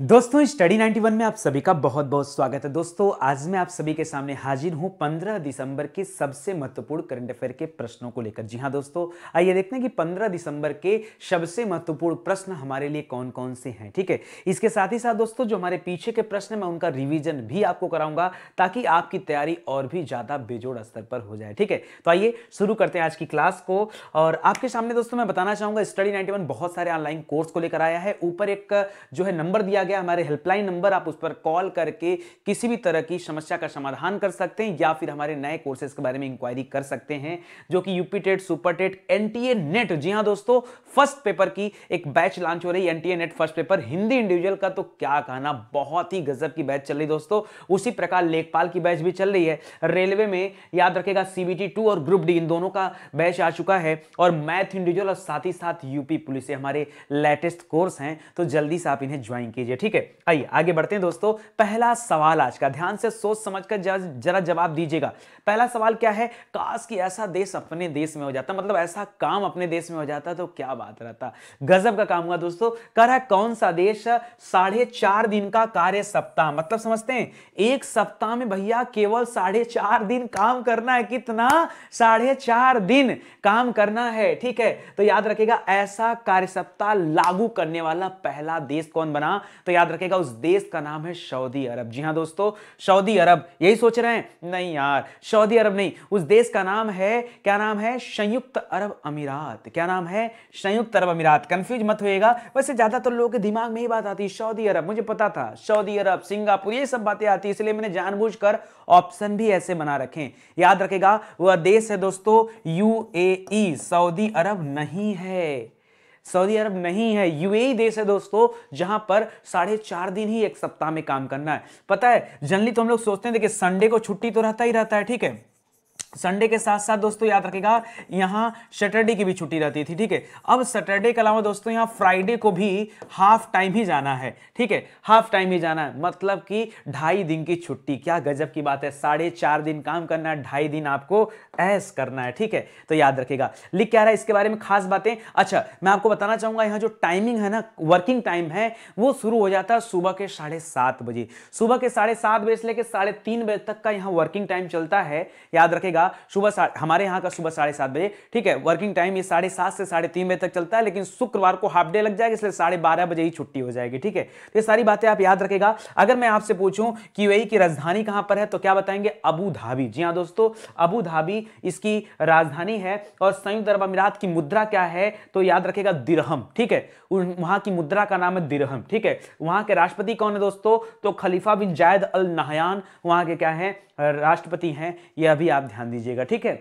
दोस्तों स्टडी 91 में आप सभी का बहुत बहुत स्वागत है दोस्तों आज मैं आप सभी के सामने हाजिर हूं 15 दिसंबर के सबसे महत्वपूर्ण करंट अफेयर के प्रश्नों को लेकर जी हां दोस्तों आइए देखते हैं कि 15 दिसंबर के सबसे महत्वपूर्ण प्रश्न हमारे लिए कौन कौन से हैं ठीक है इसके साथ ही साथ दोस्तों जो हमारे पीछे के प्रश्न मैं उनका रिविजन भी आपको कराऊंगा ताकि आपकी तैयारी और भी ज़्यादा बेजोड़ स्तर पर हो जाए ठीक है तो आइए शुरू करते हैं आज की क्लास को और आपके सामने दोस्तों मैं बताना चाहूंगा स्टडी नाइन्टी बहुत सारे ऑनलाइन कोर्स को लेकर आया है ऊपर एक जो है नंबर दिया दिया गया हमारे हेल्पलाइन नंबर आप उस पर कॉल करके किसी भी तरह की समस्या का समाधान कर सकते हैं या फिर हमारे नए कोर्सेज के बारे में इंक्वायरी कर सकते हैं जो कि UPTET super TET super TET NTA NET जी हाँ दोस्तों फर्स्ट पेपर की एक बैच लॉन्च हो रही है NTA NET first paper Hindi individual का तो क्या कहना बहुत ही गजब की बैच चल रही दोस्तों उसी प्रकार लेखपाल की बैच भी चल रही है रेलवे में याद रखेगा सीबीटी टू और ग्रुप डी इन दोनों का बैच आ चुका है और मैथ इंडिविजुअल और साथ ही साथ यूपी पुलिस हमारे लेटेस्ट कोर्स हैं तो जल्दी से आप इन्हें ज्वाइन कीजिए लीजिए ठीक है आइए आगे बढ़ते हैं दोस्तों पहला सवाल आज का ध्यान से सोच समझ कर जरा जवाब दीजिएगा पहला सवाल क्या है काश कि ऐसा देश अपने देश में हो जाता मतलब ऐसा काम अपने देश में हो जाता तो क्या बात रहता गजब का काम हुआ दोस्तों कर है कौन सा देश साढ़े चार दिन का कार्य सप्ताह मतलब समझते हैं एक सप्ताह में भैया केवल साढ़े चार दिन काम करना है कितना साढ़े चार दिन काम करना है ठीक है तो याद रखेगा ऐसा कार्य सप्ताह लागू करने वाला पहला देश कौन बना तो याद रखेगा उस देश का नाम है सऊदी अरब जी हाँ दोस्तों सऊदी अरब यही सोच रहे हैं नहीं यार सऊदी अरब नहीं उस देश का नाम है क्या नाम है संयुक्त अरब अमीरात क्या नाम है संयुक्त अरब अमीरात कंफ्यूज मत होएगा वैसे ज्यादातर तो लोगों के दिमाग में ही बात आती है सऊदी अरब मुझे पता था सऊदी अरब सिंगापुर ये सब बातें आती है इसलिए मैंने जानबूझ ऑप्शन भी ऐसे बना रखें याद रखेगा वह देश है दोस्तों यू e, सऊदी अरब नहीं है सऊदी अरब नहीं है यूएई देश है दोस्तों जहां पर साढ़े चार दिन ही एक सप्ताह में काम करना है पता है जनरली तो हम लोग सोचते हैं देखिए संडे को छुट्टी तो रहता ही रहता है ठीक है संडे के साथ साथ दोस्तों याद रखेगा यहाँ सैटरडे की भी छुट्टी रहती थी ठीक है अब सैटरडे के अलावा दोस्तों यहाँ फ्राइडे को भी हाफ टाइम ही जाना है ठीक है हाफ टाइम ही जाना है मतलब कि ढाई दिन की छुट्टी क्या गजब की बात है साढ़े चार दिन काम करना है ढाई दिन आपको ऐस करना है ठीक है तो याद रखेगा लिख क्या रहा है इसके बारे में खास बातें अच्छा मैं आपको बताना चाहूँगा यहाँ जो टाइमिंग है ना वर्किंग टाइम है वो शुरू हो जाता है सुबह के साढ़े सात बजे सुबह के साढ़े सात बजे से लेकर साढ़े तीन बजे तक का यहाँ वर्किंग टाइम चलता है याद रखेगा रहेगा सुबह हमारे यहाँ का सुबह साढ़े सात बजे ठीक है वर्किंग टाइम ये साढ़े सात से साढ़े तीन बजे तक चलता है लेकिन शुक्रवार को हाफ डे लग जाएगा इसलिए साढ़े बारह बजे ही छुट्टी हो जाएगी ठीक है तो ये सारी बातें आप याद रखेगा अगर मैं आपसे पूछूँ कि यूएई की राजधानी कहाँ पर है तो क्या बताएंगे अबू धाबी जी हाँ दोस्तों अबू धाबी इसकी राजधानी है और संयुक्त अरब अमीरात की मुद्रा क्या है तो याद रखेगा दिरहम ठीक है वहाँ की मुद्रा का नाम है दिरहम ठीक है वहाँ के राष्ट्रपति कौन है दोस्तों तो खलीफा बिन जायद अल नहयान वहाँ के क्या है राष्ट्रपति हैं ये अभी आप ध्यान दीजिएगा ठीक है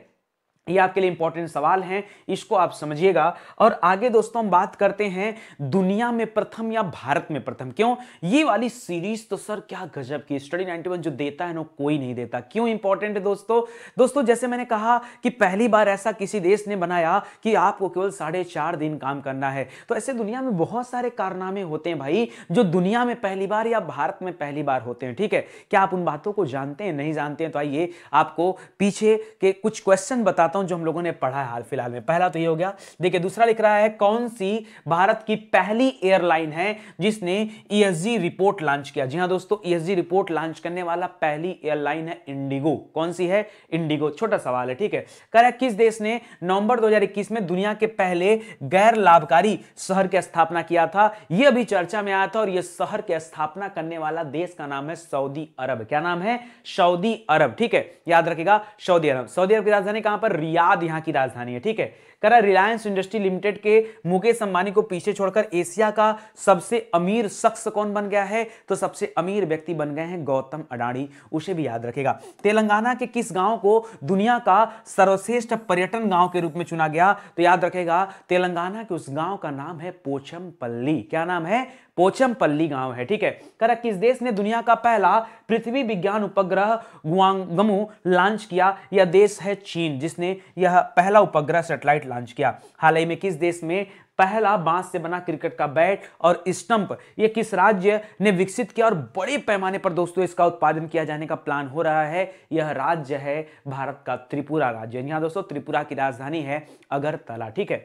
ये आपके लिए इंपॉर्टेंट सवाल हैं इसको आप समझिएगा और आगे दोस्तों हम बात करते हैं दुनिया में प्रथम या भारत में प्रथम क्यों ये वाली सीरीज तो सर क्या गजब की स्टडी 91 जो देता है ना कोई नहीं देता क्यों इंपॉर्टेंट है दोस्तों दोस्तों जैसे मैंने कहा कि पहली बार ऐसा किसी देश ने बनाया कि आपको केवल साढ़े चार दिन काम करना है तो ऐसे दुनिया में बहुत सारे कारनामे होते हैं भाई जो दुनिया में पहली बार या भारत में पहली बार होते हैं ठीक है क्या आप उन बातों को जानते हैं नहीं जानते हैं तो आइए आपको पीछे के कुछ क्वेश्चन बताते बताता हूं जो हम लोगों ने पढ़ा है हाल फिलहाल में पहला तो ये हो गया देखिए दूसरा लिख रहा है कौन सी भारत की पहली एयरलाइन है जिसने ईएसजी रिपोर्ट लॉन्च किया जी हाँ दोस्तों ईएसजी रिपोर्ट लॉन्च करने वाला पहली एयरलाइन है इंडिगो कौन सी है इंडिगो छोटा सवाल है ठीक है कह किस देश ने नवंबर दो में दुनिया के पहले गैर लाभकारी शहर की स्थापना किया था यह भी चर्चा में आया था और यह शहर की स्थापना करने वाला देश का नाम है सऊदी अरब क्या नाम है सऊदी अरब ठीक है याद रखेगा सऊदी अरब सऊदी अरब की राजधानी कहां पर रियाद यहां की राजधानी है ठीक है कह रहा है रिलायंस इंडस्ट्री लिमिटेड के मुकेश अंबानी को पीछे छोड़कर एशिया का सबसे अमीर शख्स कौन बन गया है तो सबसे अमीर व्यक्ति बन गए हैं गौतम अडाणी उसे भी याद रखेगा तेलंगाना के किस गांव को दुनिया का सर्वश्रेष्ठ पर्यटन गांव के रूप में चुना गया तो याद रखेगा तेलंगाना के उस गांव का नाम है पोचम क्या नाम है पोचमपल्ली गांव है ठीक है करा किस देश ने दुनिया का पहला पृथ्वी विज्ञान उपग्रह गुआंगमू लॉन्च किया यह देश है चीन जिसने यह पहला उपग्रह सैटेलाइट लॉन्च किया हाल ही में किस देश में पहला बांस से बना क्रिकेट का बैट और स्टंप ये किस राज्य ने विकसित किया और बड़े पैमाने पर दोस्तों इसका उत्पादन किया जाने का प्लान हो रहा है यह राज्य है भारत का त्रिपुरा राज्य यहां दोस्तों त्रिपुरा की राजधानी है अगरतला ठीक है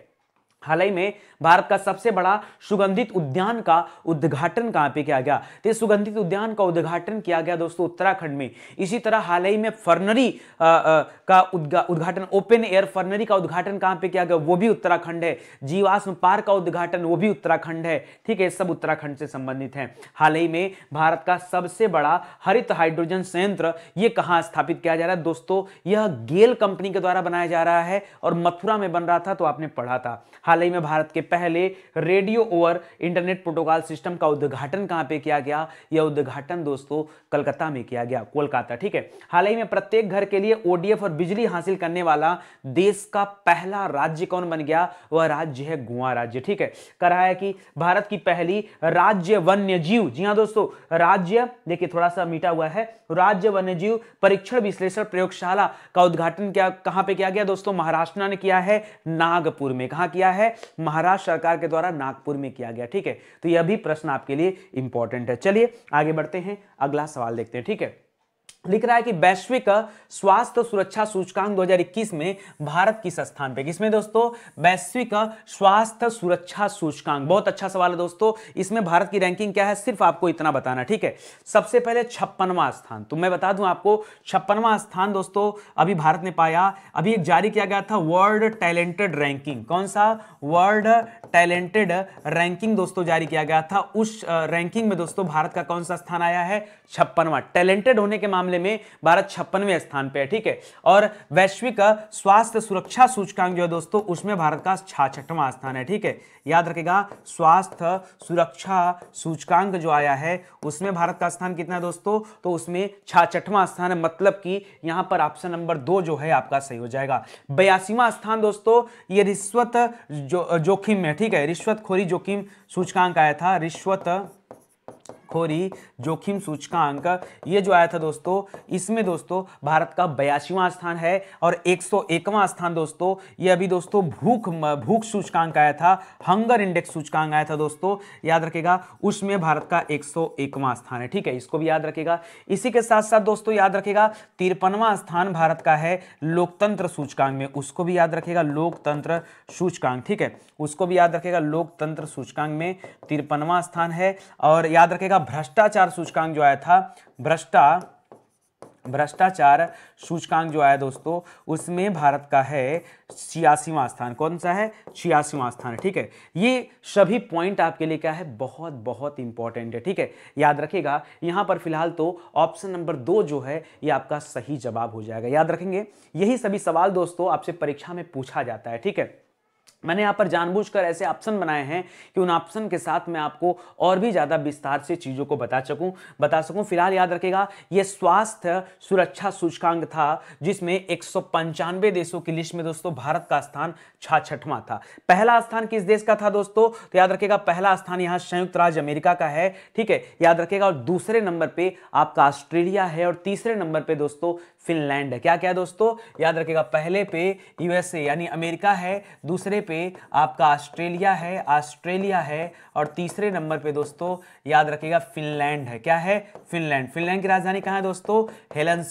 हाल ही में भारत का सबसे बड़ा सुगंधित उद्यान का उद्घाटन कहां पे किया गया तो सुगंधित उद्यान का उद्घाटन किया गया दोस्तों उत्तराखंड में इसी तरह हाल ही में फर्नरी आ, आ, का उद्घाटन ओपन एयर फर्नरी का उद्घाटन कहां पे किया गया वो भी उत्तराखंड है जीवाश्म पार्क का उद्घाटन वो भी उत्तराखंड है ठीक है सब उत्तराखंड से संबंधित है हाल ही में भारत का सबसे बड़ा हरित हाइड्रोजन संयंत्र ये कहां स्थापित किया जा रहा है दोस्तों यह गेल कंपनी के द्वारा बनाया जा रहा है और मथुरा में बन रहा था तो आपने पढ़ा था हाल ही में भारत के पहले radio over internet protocol system का उद्घाटन कहां पे किया गया यह उद्घाटन दोस्तों कलकत्ता में किया गया कोलकाता ठीक है हाल ही में प्रत्येक घर के लिए ओडीएफ और बिजली हासिल करने वाला देश का पहला राज्य कौन बन गया वह राज्य है गोवा राज्य ठीक है कहा है कि भारत की पहली राज्य वन्य जीव जी हाँ दोस्तों राज्य देखिए थोड़ा सा मीटा हुआ है राज्य वन्य जीव परीक्षण विश्लेषण प्रयोगशाला का उद्घाटन क्या कहां पे किया गया दोस्तों महाराष्ट्र ने किया है नागपुर में कहा किया है है महाराष्ट्र सरकार के द्वारा नागपुर में किया गया ठीक है तो यह भी प्रश्न आपके लिए इंपॉर्टेंट है चलिए आगे बढ़ते हैं अगला सवाल देखते हैं ठीक है लिख रहा है कि वैश्विक स्वास्थ्य सुरक्षा सूचकांक 2021 में भारत किस स्थान पे किसमें दोस्तों वैश्विक स्वास्थ्य सुरक्षा सूचकांक बहुत अच्छा सवाल है दोस्तों इसमें भारत की रैंकिंग क्या है सिर्फ आपको इतना बताना ठीक है सबसे पहले छप्पनवा स्थान तो मैं बता दूं आपको छप्पनवा स्थान दोस्तों अभी भारत ने पाया अभी एक जारी किया गया था वर्ल्ड टैलेंटेड रैंकिंग कौन सा वर्ल्ड टैलेंटेड रैंकिंग दोस्तों जारी किया गया था उस रैंकिंग में दोस्तों भारत का कौन सा स्थान आया है छप्पनवा टैलेंटेड होने के मामले मामले में भारत छप्पनवे स्थान पर है ठीक है और वैश्विक स्वास्थ्य सुरक्षा सूचकांक जो है दोस्तों उसमें भारत का छाछठवा स्थान है ठीक है याद रखेगा स्वास्थ्य सुरक्षा सूचकांक जो आया है उसमें भारत का स्थान कितना है दोस्तों तो उसमें छाछठवा स्थान है मतलब कि यहां पर ऑप्शन नंबर दो जो है आपका सही हो जाएगा बयासीवा स्थान दोस्तों ये रिश्वत जो जोखिम में ठीक है रिश्वतखोरी जोखिम सूचकांक आया था रिश्वत खोरी जोखिम सूचकांक ये जो आया था दोस्तों इसमें दोस्तों भारत का बयासीवां स्थान है और एक सौ स्थान दोस्तों ये अभी दोस्तों भूख भूख सूचकांक आया था हंगर इंडेक्स सूचकांक आया था दोस्तों याद रखेगा उसमें भारत का एक सौ स्थान है ठीक है इसको भी याद रखेगा इसी के साथ साथ दोस्तों याद रखेगा तिरपनवा स्थान भारत का है लोकतंत्र सूचकांक में उसको भी याद रखेगा लोकतंत्र सूचकांक ठीक है उसको भी याद रखेगा लोकतंत्र सूचकांक में तिरपनवा स्थान है और याद रखेगा था भ्रष्टाचार सूचकांक जो आया था भ्रष्टा भ्रष्टाचार सूचकांक जो आया दोस्तों उसमें भारत का है छियासीवां स्थान कौन सा है छियासीवां स्थान ठीक है ये सभी पॉइंट आपके लिए क्या है बहुत बहुत इंपॉर्टेंट है ठीक है याद रखिएगा यहां पर फिलहाल तो ऑप्शन नंबर दो जो है ये आपका सही जवाब हो जाएगा याद रखेंगे यही सभी सवाल दोस्तों आपसे परीक्षा में पूछा जाता है ठीक है मैंने यहाँ पर जानबूझकर ऐसे ऑप्शन बनाए हैं कि उन ऑप्शन के साथ मैं आपको और भी ज़्यादा विस्तार से चीज़ों को बता सकूँ बता सकूँ फिलहाल याद रखेगा ये स्वास्थ्य सुरक्षा सूचकांक था जिसमें एक देशों की लिस्ट में दोस्तों भारत का स्थान छाछठवां था पहला स्थान किस देश का था दोस्तों तो याद रखेगा पहला स्थान यहाँ संयुक्त राज्य अमेरिका का है ठीक है याद रखेगा और दूसरे नंबर पर आपका ऑस्ट्रेलिया है और तीसरे नंबर पर दोस्तों फिनलैंड है क्या क्या दोस्तों याद रखेगा पहले पे यूएसए यानी अमेरिका है दूसरे पे पे आपका ऑस्ट्रेलिया है ऑस्ट्रेलिया है और तीसरे नंबर पे दोस्तों याद रखिएगा फिनलैंड है क्या है फिनलैंड फिनलैंड की राजधानी कहाँ है दोस्तों हेलन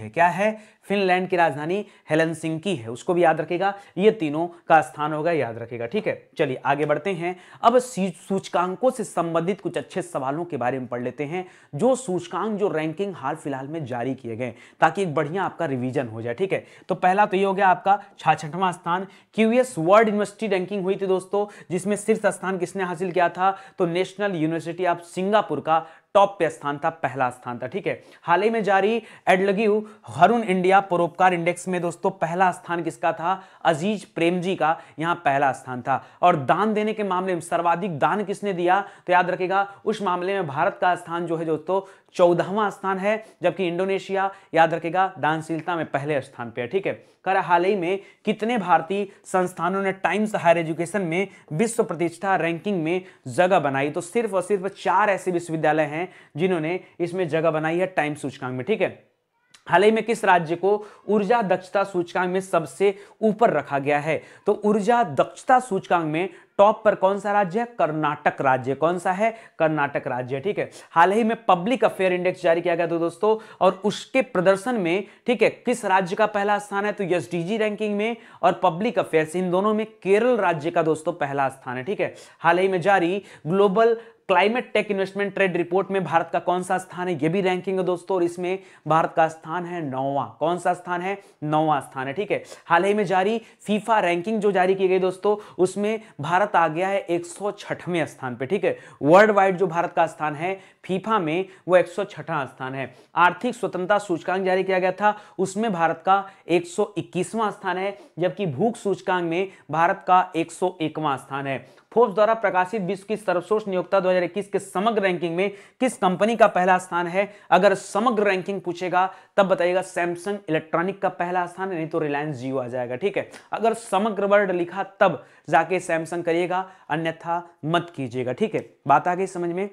है क्या है फिनलैंड की राजधानी की है उसको भी याद रखेगा ये तीनों का स्थान होगा याद रखेगा ठीक है चलिए आगे बढ़ते हैं अब सूचकांकों से संबंधित कुछ अच्छे सवालों के बारे में पढ़ लेते हैं जो सूचकांक जो रैंकिंग हाल फिलहाल में जारी किए गए ताकि एक बढ़िया आपका रिविजन हो जाए ठीक है तो पहला तो ये हो गया आपका छाछठवां स्थान क्यूएस वर्ल्ड यूनिवर्सिटी रैंकिंग हुई थी दोस्तों जिसमें शीर्ष स्थान किसने हासिल किया था तो नेशनल यूनिवर्सिटी ऑफ सिंगापुर का टॉप पे स्थान था पहला स्थान था ठीक है हाल ही में जारी एडलग्यू हरुण इंडिया परोपकार इंडेक्स में दोस्तों पहला स्थान किसका था अजीज प्रेम जी का यहां पहला स्थान था और दान देने के मामले में सर्वाधिक दान किसने दिया तो याद रखेगा उस मामले में भारत का स्थान जो है दोस्तों चौदहवां स्थान है जबकि इंडोनेशिया याद रखेगा दानशीलता में पहले स्थान पर ठीक है कर हाल ही में कितने भारतीय संस्थानों ने टाइम्स हायर एजुकेशन में विश्व प्रतिष्ठा रैंकिंग में जगह बनाई तो सिर्फ और सिर्फ चार ऐसे विश्वविद्यालय हैं जिन्होंने इसमें जगह बनाई है टाइम्स सूचकांक में ठीक है हाल ही में किस राज्य को ऊर्जा दक्षता सूचकांक में सबसे ऊपर रखा गया है तो ऊर्जा दक्षता सूचकांक में टॉप पर कौन सा राज्य है कर्नाटक राज्य कौन सा है कर्नाटक राज्य ठीक है हाल ही में पब्लिक अफेयर इंडेक्स जारी किया गया था दोस्तों और उसके प्रदर्शन में ठीक है किस राज्य का पहला स्थान है तो डीजी रैंकिंग में और पब्लिक अफेयर्स इन दोनों में केरल राज्य का दोस्तों पहला स्थान है ठीक है हाल ही में जारी global climate tech investment trade report में भारत का कौन सा स्थान है यह भी रैंकिंग है दोस्तों और इसमें भारत का स्थान है नौवा कौन सा स्थान है नौवा स्थान है ठीक है हाल ही में जारी फीफा रैंकिंग जो जारी की गई दोस्तों उसमें भारत आ गया है एक स्थान पे ठीक है वर्ल्ड वाइड जो भारत का स्थान है फीफा में वो एक स्थान है आर्थिक स्वतंत्रता सूचकांक जारी किया गया था उसमें भारत का एक स्थान है जबकि भूख सूचकांक में भारत का एक स्थान है फोर्स द्वारा प्रकाशित विश्व की सर्वश्रेष्ठ नियोक्ता 2021 के समग्र रैंकिंग में किस कंपनी का पहला स्थान है अगर समग्र रैंकिंग पूछेगा तब बताइएगा सैमसंग इलेक्ट्रॉनिक का पहला स्थान नहीं तो रिलायंस जियो आ जाएगा ठीक है अगर समग्र वर्ड लिखा तब जाके सैमसंग करिएगा अन्यथा मत कीजिएगा ठीक है बात आ गई समझ में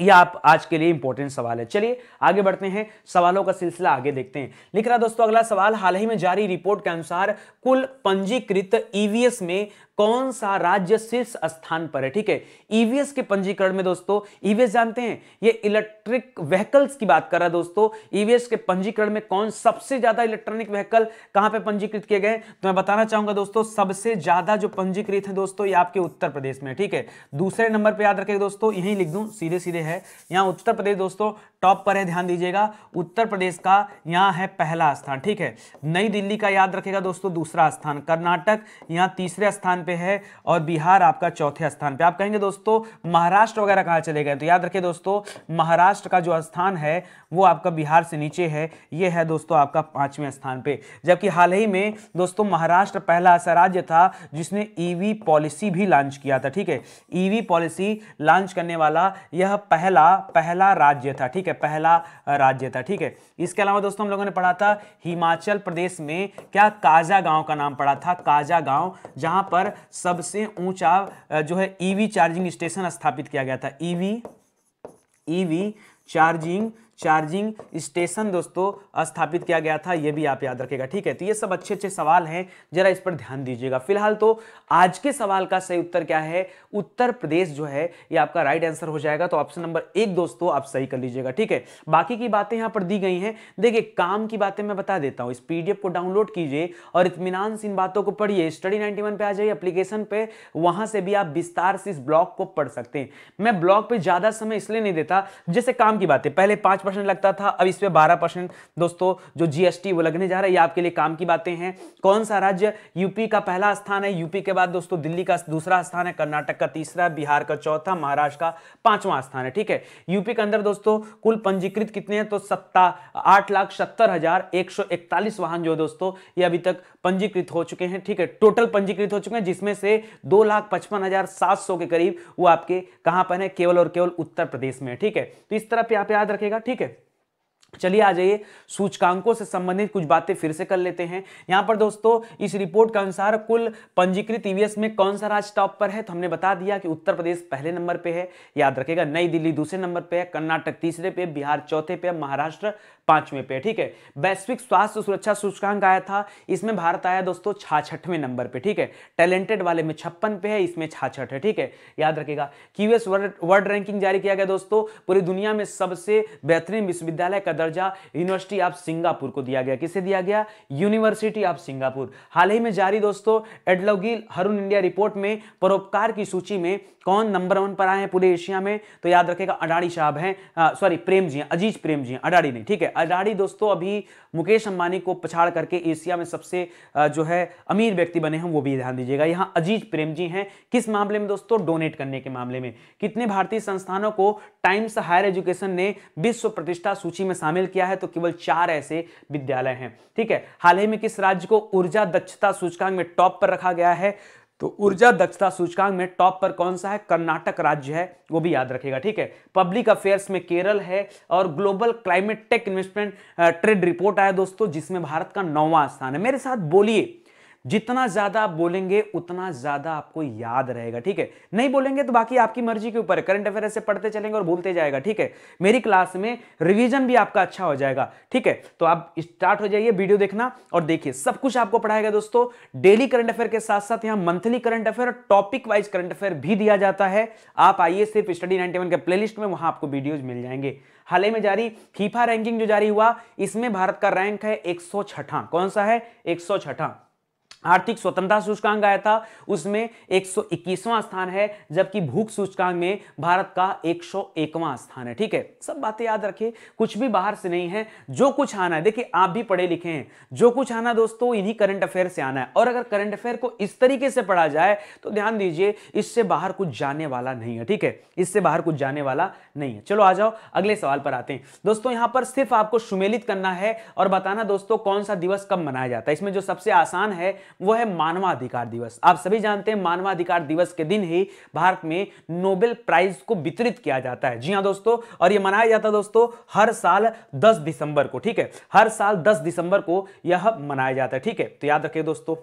ये आप आज के लिए इंपॉर्टेंट सवाल है चलिए आगे बढ़ते हैं सवालों का सिलसिला आगे देखते हैं लिख रहा दोस्तों अगला सवाल हाल ही में जारी रिपोर्ट के अनुसार कुल पंजीकृत ईवीएस e में कौन सा राज्य शीर्ष स्थान पर है ठीक है ईवीएस e के पंजीकरण में दोस्तों ईवीएस e जानते हैं ये इलेक्ट्रॉनिक इलेक्ट्रिक व्हीकल्स की बात कर रहा है दोस्तों ईवीएस e के पंजीकरण में कौन सबसे ज्यादा इलेक्ट्रॉनिक व्हीकल कहां पे पंजीकृत किए गए तो मैं बताना चाहूंगा दोस्तों सबसे ज्यादा जो पंजीकृत है दोस्तों ये आपके उत्तर प्रदेश में ठीक है दूसरे नंबर पर याद रखेगा दोस्तों यही लिख दू सीधे सीधे है यहां उत्तर प्रदेश दोस्तों टॉप पर है ध्यान दीजिएगा उत्तर प्रदेश का यहाँ है पहला स्थान ठीक है नई दिल्ली का याद रखेगा दोस्तों दूसरा स्थान कर्नाटक यहाँ तीसरे स्थान पे है और बिहार आपका चौथे स्थान पे आप कहेंगे दोस्तों महाराष्ट्र वगैरह कहाँ चले गए तो याद रखिए दोस्तों महाराष्ट्र का जो स्थान है वो आपका बिहार से नीचे है ये है दोस्तों आपका पांचवें स्थान पर जबकि हाल ही में दोस्तों महाराष्ट्र पहला ऐसा राज्य था जिसने ईवी e पॉलिसी भी लॉन्च किया था ठीक है ईवी e पॉलिसी लॉन्च करने वाला यह पहला पहला राज्य था ठीक है पहला राज्य था ठीक है इसके अलावा दोस्तों हम लोगों ने पढ़ा था हिमाचल प्रदेश में क्या काजा गांव का नाम पढ़ा था काजा गांव जहां पर सबसे ऊंचा जो है ईवी चार्जिंग स्टेशन स्थापित किया गया था EV EV charging charging station दोस्तों स्थापित किया गया था ये भी आप याद रखेगा ठीक है तो ये सब अच्छे अच्छे सवाल हैं जरा इस पर ध्यान दीजिएगा फिलहाल तो आज के सवाल का सही उत्तर क्या है उत्तर प्रदेश जो है ये आपका राइट आंसर हो जाएगा तो ऑप्शन नंबर एक दोस्तों आप सही कर लीजिएगा ठीक है बाकी की बातें यहाँ पर दी गई हैं देखिए काम की बातें मैं बता देता हूँ इस पीडीएफ को डाउनलोड कीजिए और इतमान से इन बातों को पढ़िए स्टडी नाइनटी पे आ जाइए अप्लीकेशन पे वहां से भी आप विस्तार से इस ब्लॉग को पढ़ सकते हैं मैं ब्लॉग पे ज्यादा समय इसलिए नहीं देता जैसे काम की बातें पहले पांच परसेंट लगता था अब इस पर बारह परसेंट दोस्तों जो जीएसटी वो लगने जा रहा है ये आपके लिए काम की बातें हैं कौन सा राज्य यूपी का पहला स्थान है यूपी के बाद दोस्तों दिल्ली का दूसरा स्थान है कर्नाटक का तीसरा बिहार का चौथा महाराष्ट्र का पांचवा स्थान है ठीक है यूपी के अंदर दोस्तों कुल पंजीकृत कितने हैं तो सत्ता आठ लाख सत्तर हजार एक सौ इकतालीस वाहन जो दोस्तों ये अभी तक पंजीकृत हो चुके हैं ठीक है टोटल पंजीकृत हो चुके हैं जिसमें से दो लाख पचपन हजार सात सौ के करीब वो आपके कहां पर है केवल और केवल उत्तर प्रदेश में ठीक है तो इस तरह पे आप याद रखेगा ठीक ठीक है चलिए आ जाइए सूचकांकों से संबंधित कुछ बातें फिर से कर लेते हैं यहां पर दोस्तों इस रिपोर्ट के अनुसार कुल पंजीकृत ईवीएस e में कौन सा राज्य टॉप पर है तो हमने बता दिया कि उत्तर प्रदेश पहले नंबर पे है याद रखेगा नई दिल्ली दूसरे नंबर पे है कर्नाटक तीसरे पे बिहार चौथे पे महाराष्ट्र पांचवें पे ठीक है वैश्विक स्वास्थ्य सुरक्षा सूचकांक आया था इसमें भारत आया दोस्तों छाछठवें नंबर पे ठीक है टैलेंटेड वाले में छप्पन पे है इसमें छाछठ है ठीक है याद रखेगा क्यूएस वर्ल्ड रैंकिंग जारी किया गया दोस्तों पूरी दुनिया में सबसे बेहतरीन विश्वविद्यालय का दर्जा यूनिवर्सिटी ऑफ सिंगापुर को दिया गया किसे दिया गया यूनिवर्सिटी ऑफ सिंगापुर हाल ही में जारी दोस्तों एडलोगिल हरुण इंडिया रिपोर्ट में परोपकार की सूची में कौन नंबर वन पर आए हैं पूरे एशिया में तो याद रखेगा अडाड़ी साहब हैं सॉरी प्रेम जी अजीज प्रेम जी अडाड़ी नहीं ठीक है अडाड़ी दोस्तों अभी मुकेश अंबानी को पछाड़ करके एशिया में सबसे जो है अमीर व्यक्ति बने हैं वो भी ध्यान दीजिएगा यहाँ अजीज प्रेम जी हैं किस मामले में दोस्तों डोनेट करने के मामले में कितने भारतीय संस्थानों को टाइम्स हायर एजुकेशन ने विश्व प्रतिष्ठा सूची में शामिल किया है तो केवल चार ऐसे विद्यालय हैं ठीक है हाल ही में किस राज्य को ऊर्जा दक्षता सूचकांक में टॉप पर रखा गया है तो ऊर्जा दक्षता सूचकांक में टॉप पर कौन सा है कर्नाटक राज्य है वो भी याद रखेगा ठीक है पब्लिक अफेयर्स में केरल है और global climate tech investment trade report आया दोस्तों जिसमें भारत का नौवां स्थान है मेरे साथ बोलिए जितना ज्यादा आप बोलेंगे उतना ज्यादा आपको याद रहेगा ठीक है नहीं बोलेंगे तो बाकी आपकी मर्जी के ऊपर करंट अफेयर से पढ़ते चलेंगे और भूलते जाएगा ठीक है मेरी क्लास में रिविजन भी आपका अच्छा हो जाएगा ठीक है तो आप स्टार्ट हो जाइए वीडियो देखना और देखिए सब कुछ आपको पढ़ाएगा दोस्तों डेली करंट अफेयर के साथ साथ यहाँ monthly current affair topic wise current affair भी दिया जाता है आप आइए सिर्फ स्टडी नाइनटी के प्ले में वहां आपको वीडियोज मिल जाएंगे हाल ही में जारी फीफा रैंकिंग जो जारी हुआ इसमें भारत का रैंक है एक कौन सा है एक आर्थिक स्वतंत्रता सूचकांक आया था उसमें 121वां स्थान है जबकि भूख सूचकांक में भारत का 101वां स्थान है ठीक है सब बातें याद रखें कुछ भी बाहर से नहीं है जो कुछ आना है देखिए आप भी पढ़े लिखे हैं जो कुछ आना दोस्तों इन्हीं करंट अफेयर से आना है और अगर करंट अफेयर को इस तरीके से पढ़ा जाए तो ध्यान दीजिए इससे बाहर कुछ जाने वाला नहीं है ठीक है इससे बाहर कुछ जाने वाला नहीं है चलो आ जाओ अगले सवाल पर आते हैं दोस्तों यहाँ पर सिर्फ आपको सुमेलित करना है और बताना दोस्तों कौन सा दिवस कब मनाया जाता है इसमें जो सबसे आसान है वो है मानवाधिकार दिवस आप सभी जानते हैं मानवाधिकार दिवस के दिन ही भारत में नोबेल प्राइज को वितरित किया जाता है जी हाँ दोस्तों और ये मनाया जाता है दोस्तों हर साल दस दिसंबर को ठीक है हर साल दस दिसंबर को यह मनाया जाता है ठीक है तो याद रखिए दोस्तों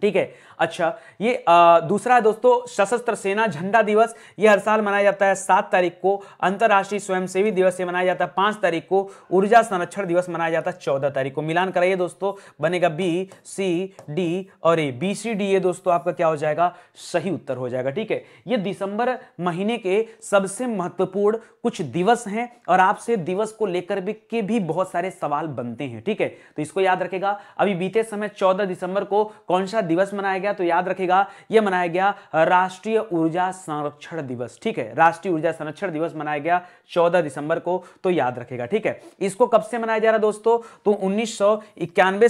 ठीक है अच्छा ये आ, दूसरा है दोस्तों सशस्त्र सेना झंडा दिवस ये हर साल मनाया जाता है सात तारीख को अंतर्राष्ट्रीय स्वयंसेवी दिवस से मनाया जाता है पांच तारीख को ऊर्जा संरक्षण दिवस मनाया जाता है चौदह तारीख को मिलान कराइए दोस्तों बनेगा बी सी डी और ए बी सी डी ये दोस्तों आपका क्या हो जाएगा सही उत्तर हो जाएगा ठीक है ये दिसंबर महीने के सबसे महत्वपूर्ण कुछ दिवस हैं और आपसे दिवस को लेकर भी के भी बहुत सारे सवाल बनते हैं ठीक है तो इसको याद रखेगा अभी बीते समय चौदह दिसंबर को कौन सा दिवस मनाया गया तो याद रखेगा यह मनाया गया राष्ट्रीय ऊर्जा संरक्षण दिवस ठीक है राष्ट्रीय ऊर्जा संरक्षण दिवस मनाया गया चौदह दिसंबर को तो याद रखेगा ठीक है इसको कब से मनाया जा रहा है दोस्तों तो उन्नीस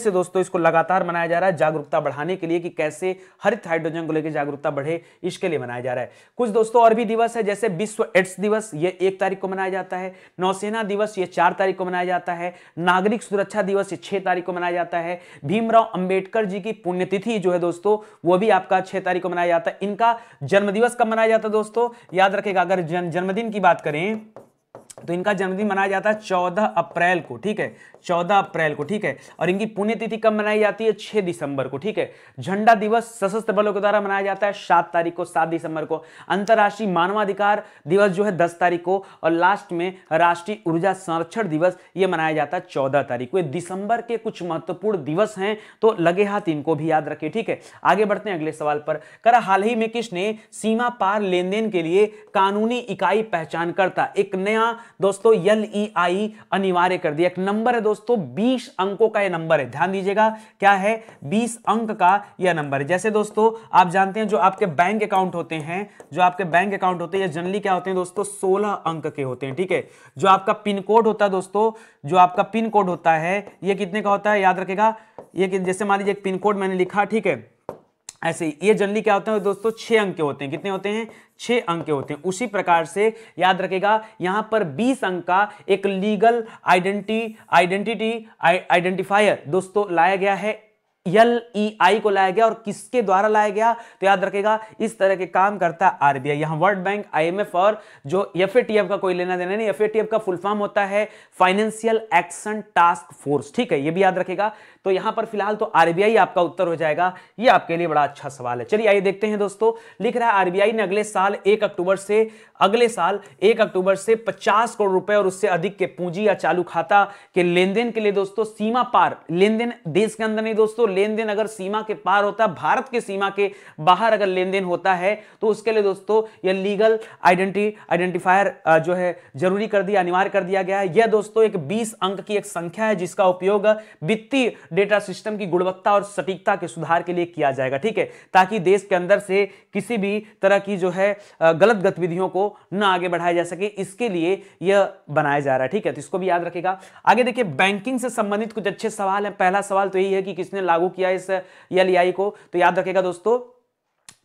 से दोस्तों इसको लगातार मनाया जा रहा है जागरूकता बढ़ाने के लिए कि कैसे हरित हाइड्रोजन को लेकर जागरूकता बढ़े इसके लिए मनाया जा रहा है कुछ दोस्तों और भी दिवस है जैसे विश्व एड्स दिवस ये एक तारीख को मनाया जाता है नौसेना दिवस ये चार तारीख को मनाया जाता है नागरिक सुरक्षा दिवस ये छह तारीख को मनाया जाता है भीमराव अंबेडकर जी की पुण्यतिथि जो है दोस्तों वो भी आपका छह तारीख को मनाया जाता है इनका जन्मदिवस कब मनाया जाता है दोस्तों याद रखेगा अगर जन्मदिन की बात करें तो इनका जन्मदिन मनाया जाता है चौदह अप्रैल को ठीक है चौदह अप्रैल को ठीक है और इनकी पुण्यतिथि कब मनाई जाती है छह दिसंबर को ठीक है झंडा दिवस सशस्त्र बलों के द्वारा मनाया जाता है सात तारीख को सात दिसंबर को अंतर्राष्ट्रीय मानवाधिकार दिवस जो है दस तारीख को और लास्ट में राष्ट्रीय ऊर्जा संरक्षण दिवस ये मनाया जाता है चौदह तारीख को ये दिसंबर के कुछ महत्वपूर्ण दिवस हैं तो लगे हाथ इनको भी याद रखिए ठीक है आगे बढ़ते हैं अगले सवाल पर करा हाल ही में किसने सीमा पार लेन के लिए कानूनी इकाई पहचान एक नया दोस्तों यल ई आई अनिवार्य कर दिया एक नंबर है दोस्तों बीस अंकों का यह नंबर है ध्यान दीजिएगा क्या है बीस अंक का यह नंबर है जैसे दोस्तों आप जानते हैं जो आपके बैंक अकाउंट होते हैं जो आपके बैंक अकाउंट होते हैं यह जनरली क्या होते हैं दोस्तों सोलह अंक के होते हैं ठीक है जो आपका पिन कोड होता है दोस्तों जो आपका पिन कोड होता है यह कितने का होता है याद रखेगा ये जैसे मान लीजिए पिन कोड मैंने लिखा ठीक है ऐसे ही ये जनरली क्या होते हैं दोस्तों छः अंक के होते हैं कितने होते हैं छः अंक के होते हैं उसी प्रकार से याद रखेगा यहाँ पर 20 अंक का एक लीगल आइडेंटिटी आइडेंटिटी आइडेंटिफायर दोस्तों लाया गया है एल ई आई को लाया गया और किसके द्वारा लाया गया तो याद रखेगा इस तरह के काम करता है आरबीआई यहां वर्ल्ड बैंक आईएमएफ और जो एफ का कोई लेना देना नहीं एफ का फुल फॉर्म होता है फाइनेंशियल एक्शन टास्क फोर्स ठीक है ये भी याद रखेगा तो यहां पर फिलहाल तो आरबीआई आपका उत्तर हो जाएगा ये आपके लिए बड़ा अच्छा सवाल है चलिए आइए देखते हैं दोस्तों लिख रहा है आरबीआई ने अगले साल एक अक्टूबर से अगले साल एक अक्टूबर से पचास करोड़ रुपए और उससे अधिक के पूंजी या चालू खाता के लेन देन के लिए दोस्तों सीमा पार लेन देन देश के अंदर नहीं दोस्तों लेन देन अगर सीमा के पार होता भारत के सीमा के बाहर अगर लेन देन होता है तो उसके लिए दोस्तों यह लीगल आइडेंटी आइडेंटिफायर जो है जरूरी कर दिया अनिवार्य कर दिया गया है यह दोस्तों एक बीस अंक की एक संख्या है जिसका उपयोग वित्तीय डेटा सिस्टम की गुणवत्ता और सटीकता के सुधार के लिए किया जाएगा ठीक है ताकि देश के अंदर से किसी भी तरह की जो है गलत गतिविधियों को ना आगे बढ़ाया जा सके इसके लिए यह बनाया जा रहा है ठीक है तो इसको भी याद रखेगा आगे देखिए बैंकिंग से संबंधित कुछ अच्छे सवाल है पहला सवाल तो यही है कि किसने लागू किया इस एल को तो याद रखेगा दोस्तों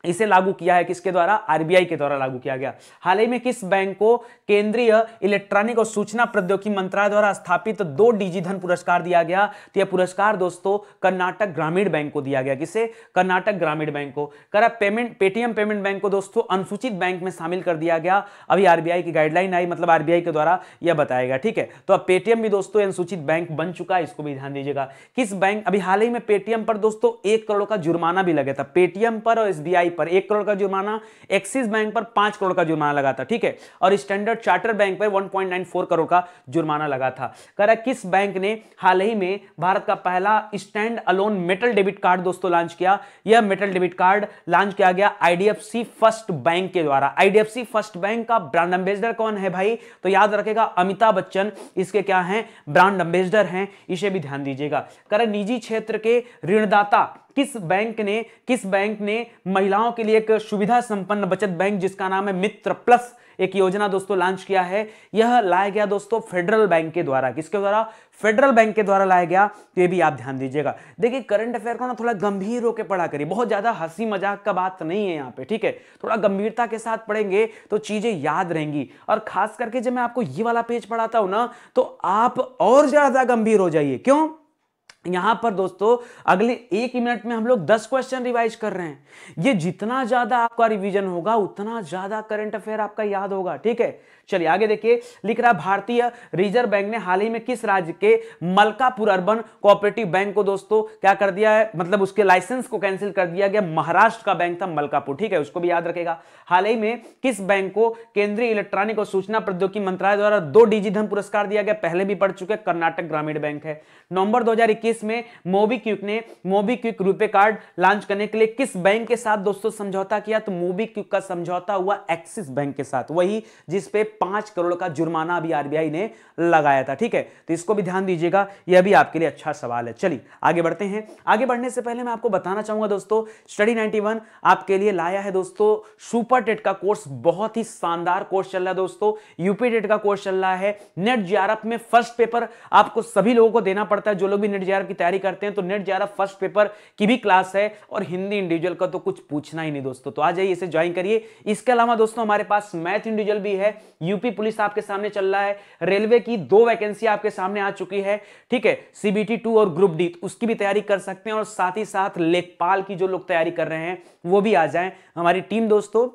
इसे लागू किया है किसके द्वारा आरबीआई के द्वारा लागू किया गया हाल ही में किस बैंक को केंद्रीय इलेक्ट्रॉनिक और सूचना प्रौद्योगिकी मंत्रालय द्वारा स्थापित दो डीजी धन पुरस्कार दिया गया तो यह पुरस्कार दोस्तों कर्नाटक ग्रामीण बैंक को दिया गया किसे कर्नाटक ग्रामीण बैंक को करा पेमेंट पेटीएम पेमेंट बैंक को दोस्तों अनुसूचित बैंक में शामिल कर दिया गया अभी आरबीआई की गाइडलाइन आई मतलब आरबीआई के द्वारा यह बताएगा ठीक है तो अब पेटीएम भी दोस्तों अनुसूचित बैंक बन चुका है इसको भी ध्यान दीजिएगा किस बैंक अभी हाल ही में पेटीएम पर दोस्तों एक करोड़ का जुर्माना भी लगे था पेटीएम पर और एसबीआई पर एक करोड़ का जुर्माना एक्सिस बैंक पर पांच करोड़ का जुर्माना लगा था ठीक है और स्टैंडर्ड चार्टर बैंक पर 1.94 करोड़ का जुर्माना लगा था करा किस बैंक ने हाल ही में भारत का पहला stand alone metal debit card दोस्तों लॉन्च किया यह मेटल डेबिट कार्ड लॉन्च किया गया आईडीएफसी फर्स्ट बैंक के द्वारा आईडीएफसी फर्स्ट बैंक का ब्रांड एम्बेसडर कौन है भाई तो याद रखेगा अमिताभ बच्चन इसके क्या है ब्रांड एम्बेसडर है इसे भी ध्यान दीजिएगा कर निजी क्षेत्र के ऋणदाता किस बैंक ने किस बैंक ने महिलाओं के लिए एक सुविधा संपन्न बचत बैंक जिसका नाम है मित्र प्लस एक योजना दोस्तों लॉन्च किया है यह लाया गया दोस्तों फेडरल बैंक के द्वारा किसके द्वारा फेडरल बैंक के द्वारा लाया गया तो ये भी आप ध्यान दीजिएगा देखिए करंट अफेयर को ना थोड़ा गंभीर होकर पढ़ा करिए बहुत ज्यादा हंसी मजाक का बात नहीं है यहाँ पे ठीक है थोड़ा गंभीरता के साथ पढ़ेंगे तो चीजें याद रहेंगी और खास करके जब मैं आपको ये वाला पेज पढ़ाता हूं ना तो आप और ज्यादा गंभीर हो जाइए क्यों यहां पर दोस्तों अगले एक मिनट में हम लोग दस क्वेश्चन रिवाइज कर रहे हैं ये जितना ज्यादा आपका रिवीजन होगा उतना ज्यादा करंट अफेयर आपका याद होगा ठीक है चलिए आगे देखिए लिख रहा भारतीय रिजर्व बैंक ने हाल ही में किस राज्य के मलकापुर अर्बन कोऑपरेटिव बैंक को दोस्तों क्या कर दिया है मतलब उसके लाइसेंस को कैंसिल कर दिया गया महाराष्ट्र का बैंक था मलकापुर ठीक है उसको भी याद रखेगा हाल ही में किस बैंक को केंद्रीय इलेक्ट्रॉनिक और सूचना प्रौद्योगिकी मंत्रालय द्वारा दो डिजी धन पुरस्कार दिया गया पहले भी पढ़ चुके कर्नाटक ग्रामीण बैंक है नवंबर दो देश में मोबीक्विक ने मोबीक्विक रुपए कार्ड लॉन्च करने के लिए किस बैंक के साथ दोस्तों समझौता किया तो मोबीक्विक का समझौता हुआ एक्सिस बैंक के साथ वही जिसपे पांच करोड़ का जुर्माना भी आरबीआई ने लगाया था ठीक है तो इसको भी ध्यान दीजिएगा यह भी आपके लिए अच्छा सवाल है चलिए आगे बढ़ते हैं आगे बढ़ने से पहले मैं आपको बताना चाहूंगा दोस्तों स्टडी नाइनटी आपके लिए लाया है दोस्तों सुपर टेट का कोर्स बहुत ही शानदार कोर्स चल रहा है दोस्तों यूपी टेट का कोर्स चल रहा है नेट जी में फर्स्ट पेपर आपको सभी लोगों को देना पड़ता है जो लोग भी नेट जी पेपर की तैयारी करते हैं तो नेट ज़्यादा फर्स्ट पेपर की भी क्लास है और हिंदी इंडिविजुअल का तो कुछ पूछना ही नहीं दोस्तों तो आ जाइए इसे ज्वाइन करिए इसके अलावा दोस्तों हमारे पास मैथ इंडिविजुअल भी है यूपी पुलिस आपके सामने चल रहा है रेलवे की दो वैकेंसी आपके सामने आ चुकी है ठीक है सीबीटी टू और ग्रुप डी तो उसकी भी तैयारी कर सकते हैं और साथ ही साथ लेखपाल की जो लोग तैयारी कर रहे हैं वो भी आ जाए हमारी टीम दोस्तों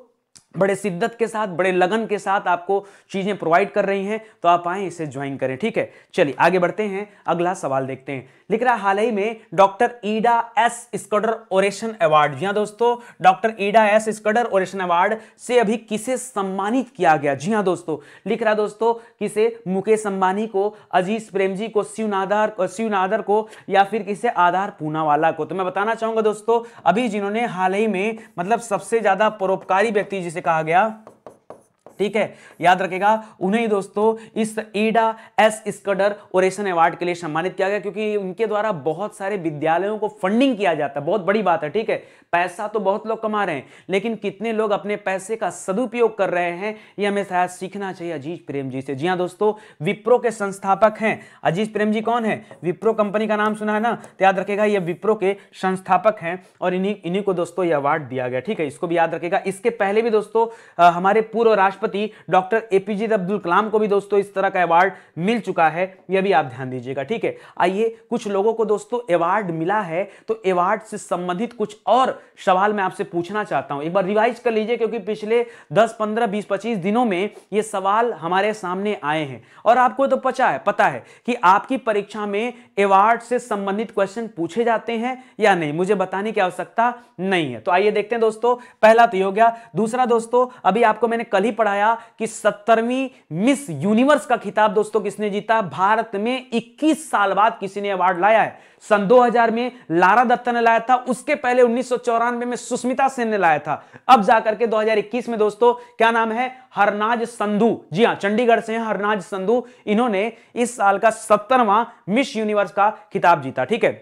बड़े शिद्दत के साथ बड़े लगन के साथ आपको चीज़ें प्रोवाइड कर रही हैं तो आप आए इसे ज्वाइन करें ठीक है चलिए आगे बढ़ते हैं अगला सवाल देखते हैं लिख रहा हाल ही में doctor Ida S Scudder oration award जी हाँ दोस्तों doctor Ida S Scudder oration award से अभी किसे सम्मानित किया गया जी हाँ दोस्तों लिख रहा दोस्तों किसे मुकेश अंबानी को अजीज जी को शिवनादार शिवनादर को या फिर किसे आधार पूनावाला को तो मैं बताना चाहूंगा दोस्तों अभी जिन्होंने हाल ही में मतलब सबसे ज़्यादा परोपकारी व्यक्ति जिसे कहा गया ठीक है याद रखेगा उन्हें दोस्तों इस Ida S Scudder oration award के लिए सम्मानित किया गया क्योंकि उनके द्वारा बहुत सारे विद्यालयों को फंडिंग किया जाता है बहुत बड़ी बात है ठीक है पैसा तो बहुत लोग कमा रहे हैं लेकिन कितने लोग अपने पैसे का सदुपयोग कर रहे हैं ये हमें शायद सीखना चाहिए अजीज प्रेम जी से जी हाँ दोस्तों विप्रो के संस्थापक हैं अजीज प्रेम जी कौन है विप्रो कंपनी का नाम सुना है ना तो याद रखेगा ये विप्रो के संस्थापक हैं और इन्हीं इन्हीं को दोस्तों ये अवार्ड दिया गया ठीक है इसको भी याद रखेगा इसके पहले भी दोस्तों हमारे पूर्व राष्ट्रपति राष्ट्रपति डॉक्टर एपीजे अब्दुल कलाम को भी दोस्तों इस तरह का अवार्ड मिल चुका है यह भी आप ध्यान दीजिएगा ठीक है आइए कुछ लोगों को दोस्तों अवार्ड मिला है तो अवार्ड से संबंधित कुछ और सवाल मैं आपसे पूछना चाहता हूं एक बार रिवाइज कर लीजिए क्योंकि पिछले दस पंद्रह बीस पच्चीस दिनों में ये सवाल हमारे सामने आए हैं और आपको तो पचा है पता है कि आपकी परीक्षा में अवार्ड से संबंधित क्वेश्चन पूछे जाते हैं या नहीं मुझे बताने की आवश्यकता नहीं है तो आइए देखते हैं दोस्तों पहला तो ये हो गया दूसरा दोस्तों अभी आपको मैंने कल ही पढ़ाया बताया कि सत्तरवीं मिस यूनिवर्स का खिताब दोस्तों किसने जीता भारत में 21 साल बाद किसी ने अवार्ड लाया है सन 2000 में लारा दत्ता ने लाया था उसके पहले उन्नीस में सुष्मिता सेन ने लाया था अब जाकर के 2021 में दोस्तों क्या नाम है हरनाज संधु जी हाँ चंडीगढ़ से हैं हरनाज संधु इन्होंने इस साल का सत्तरवा मिस यूनिवर्स का खिताब जीता ठीक है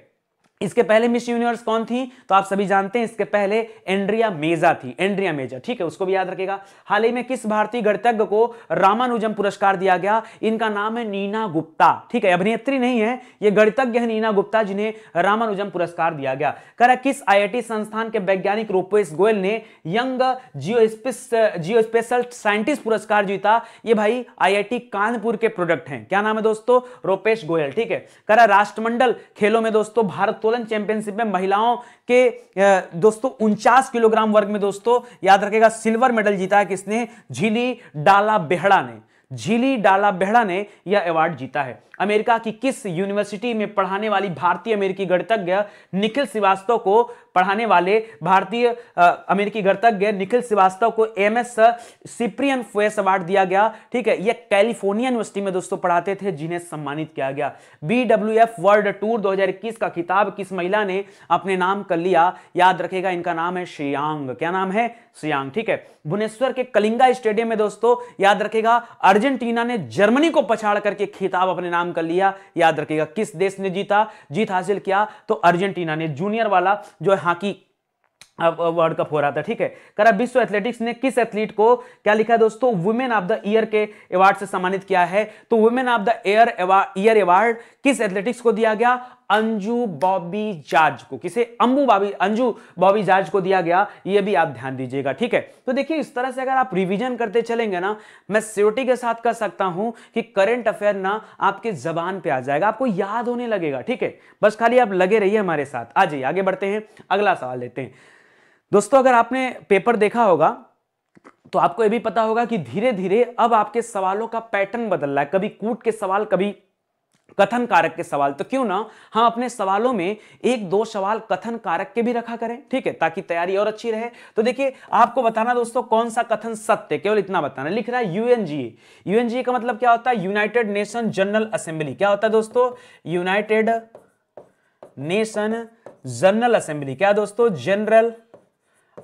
इसके पहले मिस यूनिवर्स कौन थी तो आप सभी जानते हैं इसके पहले एंड्रिया मेजा थी एंड्रिया मेजा ठीक है उसको भी याद रखेगा हाल ही में किस भारतीय गणतज्ञ को रामानुजम पुरस्कार दिया गया इनका नाम है नीना गुप्ता ठीक है अभिनेत्री नहीं है ये गणतज्ञ है नीना गुप्ता जिन्हें रामानुजम पुरस्कार दिया गया करा किस आई संस्थान के वैज्ञानिक रूपेश गोयल ने यंग जियो स्पेशल साइंटिस्ट पुरस्कार जीता ये भाई आई कानपुर के प्रोडक्ट है क्या नाम है दोस्तों रूपेश गोयल ठीक है करा राष्ट्रमंडल खेलों में दोस्तों भारत उत्तोलन चैंपियनशिप में महिलाओं के दोस्तों उनचास किलोग्राम वर्ग में दोस्तों याद रखेगा सिल्वर मेडल जीता है किसने झीली डाला बेहड़ा ने झीली डाला बेहड़ा ने यह अवार्ड जीता है अमेरिका की किस यूनिवर्सिटी में पढ़ाने वाली भारतीय अमेरिकी गणतज्ञ निखिल श्रीवास्तव को पढ़ाने वाले भारतीय अमेरिकी गणतज्ञ निखिल श्रीवास्तव को M S Cyprian Foias award दिया गया ठीक है ये कैलिफोर्निया यूनिवर्सिटी में दोस्तों पढ़ाते थे जिन्हें सम्मानित किया गया B W F world tour 2021 का खिताब किस महिला ने अपने नाम कर लिया याद रखेगा इनका नाम है श्रियांग क्या नाम है श्रियांग ठीक है भुवनेश्वर के कलिंगा स्टेडियम में दोस्तों याद रखेगा अर्जेंटीना ने जर्मनी को पछाड़ करके खिताब अपने नाम कर लिया याद रखेगा किस देश ने जीता जीत हासिल किया तो अर्जेंटीना ने जूनियर वाला जो हॉकी वर्ल्ड कप हो रहा था ठीक है करा विश्व एथलेटिक्स ने किस एथलीट को क्या लिखा है दोस्तों वुमेन ऑफ द ईयर के अवार्ड से सम्मानित किया है तो women of the year year award किस एथलेटिक्स को दिया गया अंजू बॉबी जार्ज को किसे अंबू बॉबी अंजू बॉबी जार्ज को दिया गया ये भी आप ध्यान दीजिएगा ठीक है तो देखिए इस तरह से अगर आप रिवीजन करते चलेंगे ना मैं सियोरिटी के साथ कह सकता हूं कि करंट अफेयर ना आपके जबान पे आ जाएगा आपको याद होने लगेगा ठीक है बस खाली आप लगे रहिए हमारे साथ आ जाइए आगे बढ़ते हैं अगला सवाल लेते हैं दोस्तों अगर आपने पेपर देखा होगा तो आपको यह भी पता होगा कि धीरे धीरे अब आपके सवालों का पैटर्न बदल रहा है कभी कूट के सवाल कभी कथन कारक के सवाल तो क्यों ना हम अपने सवालों में एक दो सवाल कथन कारक के भी रखा करें ठीक है ताकि तैयारी और अच्छी रहे तो देखिए आपको बताना दोस्तों कौन सा कथन सत्य केवल इतना बताना लिख रहा है यूएनजीए यूएनजीए का मतलब क्या होता है यूनाइटेड नेशन जनरल असेंबली क्या होता है दोस्तों यूनाइटेड नेशन जनरल असेंबली क्या दोस्तों जनरल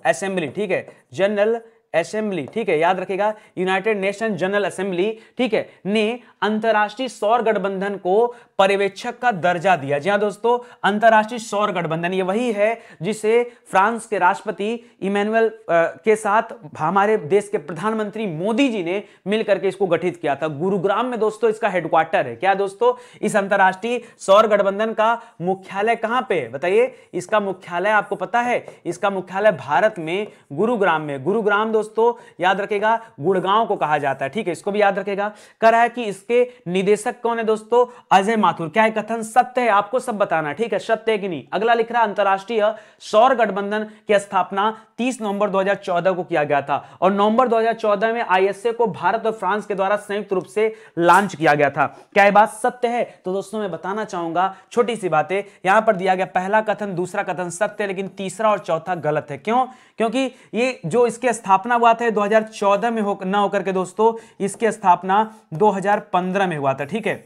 असेंबली ठीक है जनरल असेंबली ठीक है याद रखेगा यूनाइटेड नेशन जनरल असेंबली ठीक है ने अंतर्राष्ट्रीय सौर गठबंधन को पर्यवेक्षक का दर्जा दिया जी हाँ दोस्तों अंतर्राष्ट्रीय सौर गठबंधन ये वही है जिसे फ्रांस के राष्ट्रपति इमैनुअल के साथ हमारे देश के प्रधानमंत्री मोदी जी ने मिलकर के इसको गठित किया था गुरुग्राम में दोस्तों इसका हेडक्वार्टर है क्या दोस्तों इस अंतर्राष्ट्रीय सौर गठबंधन का मुख्यालय कहां पे बताइए इसका मुख्यालय आपको पता है इसका मुख्यालय भारत में गुरुग्राम में गुरुग्राम दोस्तों याद रखेगा गुड़गांव को कहा जाता है ठीक है इसको भी याद रखेगा करा है कि इसके निदेशक कौन है दोस्तों अजय माथुर क्या है कथन सत्य है आपको सब बताना ठीक है सत्य है कि नहीं अगला लिख रहा है अंतरराष्ट्रीय सौर गठबंधन की स्थापना 30 नवंबर 2014 को किया गया था और नवंबर 2014 में आईएसए को भारत और फ्रांस के द्वारा संयुक्त रूप से लॉन्च किया गया था क्या बात सत्य है तो दोस्तों मैं बताना चाहूंगा छोटी सी बातें यहां पर दिया गया पहला कथन दूसरा कथन सत्य है लेकिन तीसरा और चौथा गलत है क्यों क्योंकि ये जो इसकी स्थापना हुआ था 2014 में हो न होकर के दोस्तों इसकी स्थापना दो में हुआ था ठीक है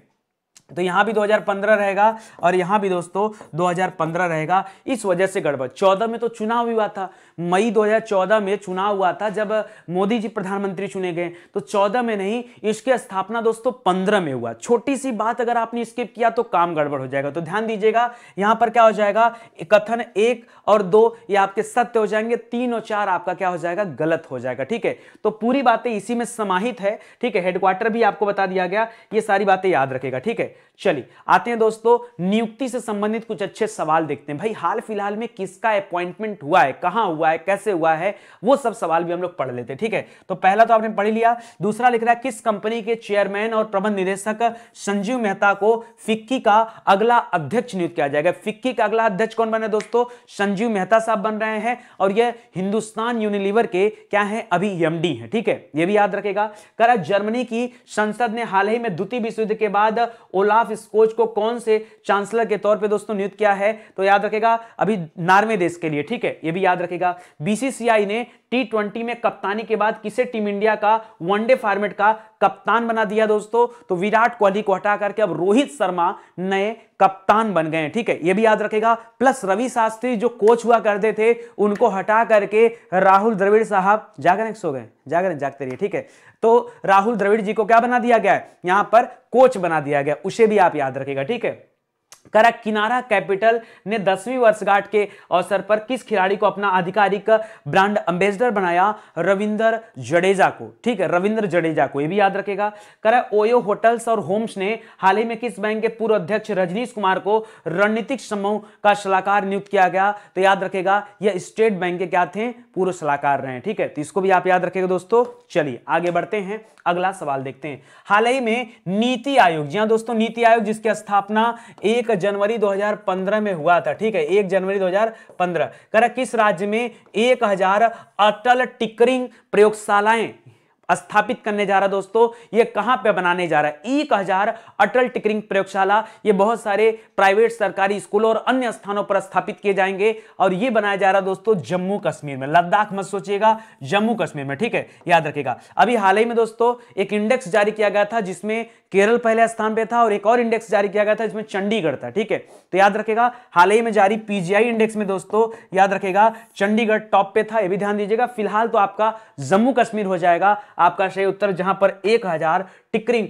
तो यहां भी 2015 रहेगा और यहां भी दोस्तों 2015 रहेगा इस वजह से गड़बड़ 14 में तो चुनाव हुआ था मई 2014 में चुनाव हुआ था जब मोदी जी प्रधानमंत्री चुने गए तो 14 में नहीं इसकी स्थापना दोस्तों 15 में हुआ छोटी सी बात अगर आपने स्किप किया तो काम गड़बड़ हो जाएगा तो ध्यान दीजिएगा यहां पर क्या हो जाएगा कथन एक और दो ये आपके सत्य हो जाएंगे तीन और चार आपका क्या हो जाएगा गलत हो जाएगा ठीक है तो पूरी बातें इसी में समाहित है ठीक है हेडक्वार्टर भी आपको बता दिया गया ये सारी बातें याद रखेगा ठीक है चलिए आते हैं दोस्तों नियुक्ति से संबंधित कुछ अच्छे सवाल देखते हैं भाई हाल फिलहाल में किसका अपॉइंटमेंट हुआ है कहां हुआ है? हुआ है कैसे हुआ है वो सब सवाल भी हम लोग पढ़ लेते ठीक है तो पहला तो आपने पढ़ लिया दूसरा लिख रहा है किस कंपनी के चेयरमैन और प्रबंध निदेशक संजीव मेहता को फिक्की का अगला अध्यक्ष नियुक्त किया जाएगा फिक्की का अगला अध्यक्ष कौन बने दोस्तों संजीव मेहता साहब बन रहे हैं और यह हिंदुस्तान यूनिलीवर के क्या है अभी एमडी है ठीक है यह भी याद रखेगा कर जर्मनी की संसद ने हाल ही में द्वितीय विश्व युद्ध के बाद ओलाफ स्कोच को कौन से चांसलर के तौर पे दोस्तों नियुक्त किया है तो याद रखेगा अभी नार्वे देश के लिए ठीक है यह भी याद रखेगा बीसीसीआई ने टी ट्वेंटी में कप्तानी के बाद किसे टीम इंडिया का वनडे फॉर्मेट का कप्तान बना दिया दोस्तों तो विराट कोहली को हटा करके अब रोहित शर्मा नए कप्तान बन गए ठीक है ये भी याद रखेगा प्लस रवि शास्त्री जो कोच हुआ करते थे उनको हटा करके राहुल द्रविड़ साहब जागरण सो गए जागरण जागते रहिए ठीक है तो राहुल द्रविड़ जी को क्या बना दिया गया यहां पर कोच बना दिया गया उसे भी आप याद रखेगा ठीक है करा किनारा कैपिटल ने दसवीं वर्षगांठ के अवसर पर किस खिलाड़ी को अपना आधिकारिक ब्रांड एम्बेसडर बनाया रविंदर जडेजा को ठीक है रविंद्र जडेजा को ये भी याद रखेगा करा ओयो होटल्स और होम्स ने हाल ही में किस बैंक के पूर्व अध्यक्ष रजनीश कुमार को रणनीतिक समूह का सलाहकार नियुक्त किया गया तो याद रखेगा यह स्टेट बैंक के क्या थे पूर्व सलाहकार रहे ठीक है तो इसको भी आप याद रखेगा दोस्तों चलिए आगे बढ़ते हैं अगला सवाल देखते हैं हाल ही में नीति आयोग जी हाँ दोस्तों नीति आयोग जिसकी स्थापना एक एक जनवरी 2015 में हुआ था ठीक है एक जनवरी 2015 करा किस राज्य में एक हजार अटल टिकरिंग प्रयोगशालाएं स्थापित करने जा रहा दोस्तों ये कहां पे बनाने जा रहा है एक हजार अटल टिकरिंग प्रयोगशाला ये बहुत सारे प्राइवेट सरकारी स्कूलों और अन्य स्थानों पर स्थापित किए जाएंगे और ये बनाया जा रहा दोस्तों जम्मू कश्मीर में लद्दाख मत सोचिएगा जम्मू कश्मीर में ठीक है याद रखिएगा अभी हाल ही में दोस्तों एक इंडेक्स जारी किया गया था जिसमें केरल पहले स्थान पे था और एक और इंडेक्स जारी किया गया था जिसमें चंडीगढ़ था ठीक है तो याद रखेगा हाल ही में जारी पीजीआई इंडेक्स में दोस्तों याद रखेगा चंडीगढ़ टॉप पे था ये भी ध्यान दीजिएगा फिलहाल तो आपका जम्मू कश्मीर हो जाएगा आपका सही उत्तर जहां पर एक टिकरिंग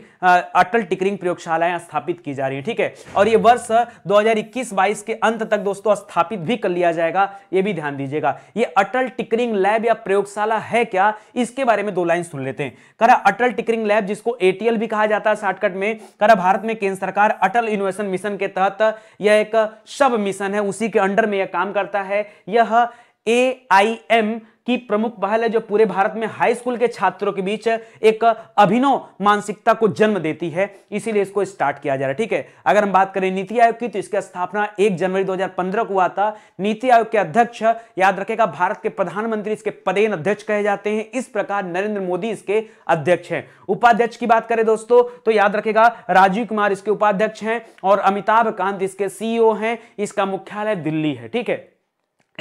अटल टिकरिंग प्रयोगशालाएं स्थापित की जा रही है ठीक है और ये वर्ष 2021-22 के अंत तक दोस्तों स्थापित भी कर लिया जाएगा ये भी ध्यान दीजिएगा ये अटल टिकरिंग लैब या प्रयोगशाला है क्या इसके बारे में दो लाइन सुन लेते हैं करा अटल टिकरिंग लैब जिसको एटीएल भी कहा जाता है शॉर्टकट में करा भारत में केंद्र सरकार अटल इनोवेशन मिशन के तहत यह एक सब मिशन है उसी के अंडर में यह काम करता है यह ए आई एम की प्रमुख पहल है जो पूरे भारत में हाई स्कूल के छात्रों के बीच एक अभिनव मानसिकता को जन्म देती है इसीलिए इसको स्टार्ट किया जा रहा है ठीक है अगर हम बात करें नीति आयोग की तो इसका स्थापना एक जनवरी 2015 को हुआ था नीति आयोग के अध्यक्ष याद रखेगा भारत के प्रधानमंत्री इसके पदेन अध्यक्ष कहे जाते हैं इस प्रकार नरेंद्र मोदी इसके अध्यक्ष हैं उपाध्यक्ष की बात करें दोस्तों तो याद रखेगा राजीव कुमार इसके उपाध्यक्ष हैं और अमिताभ कांत इसके सीईओ हैं इसका मुख्यालय दिल्ली है ठीक है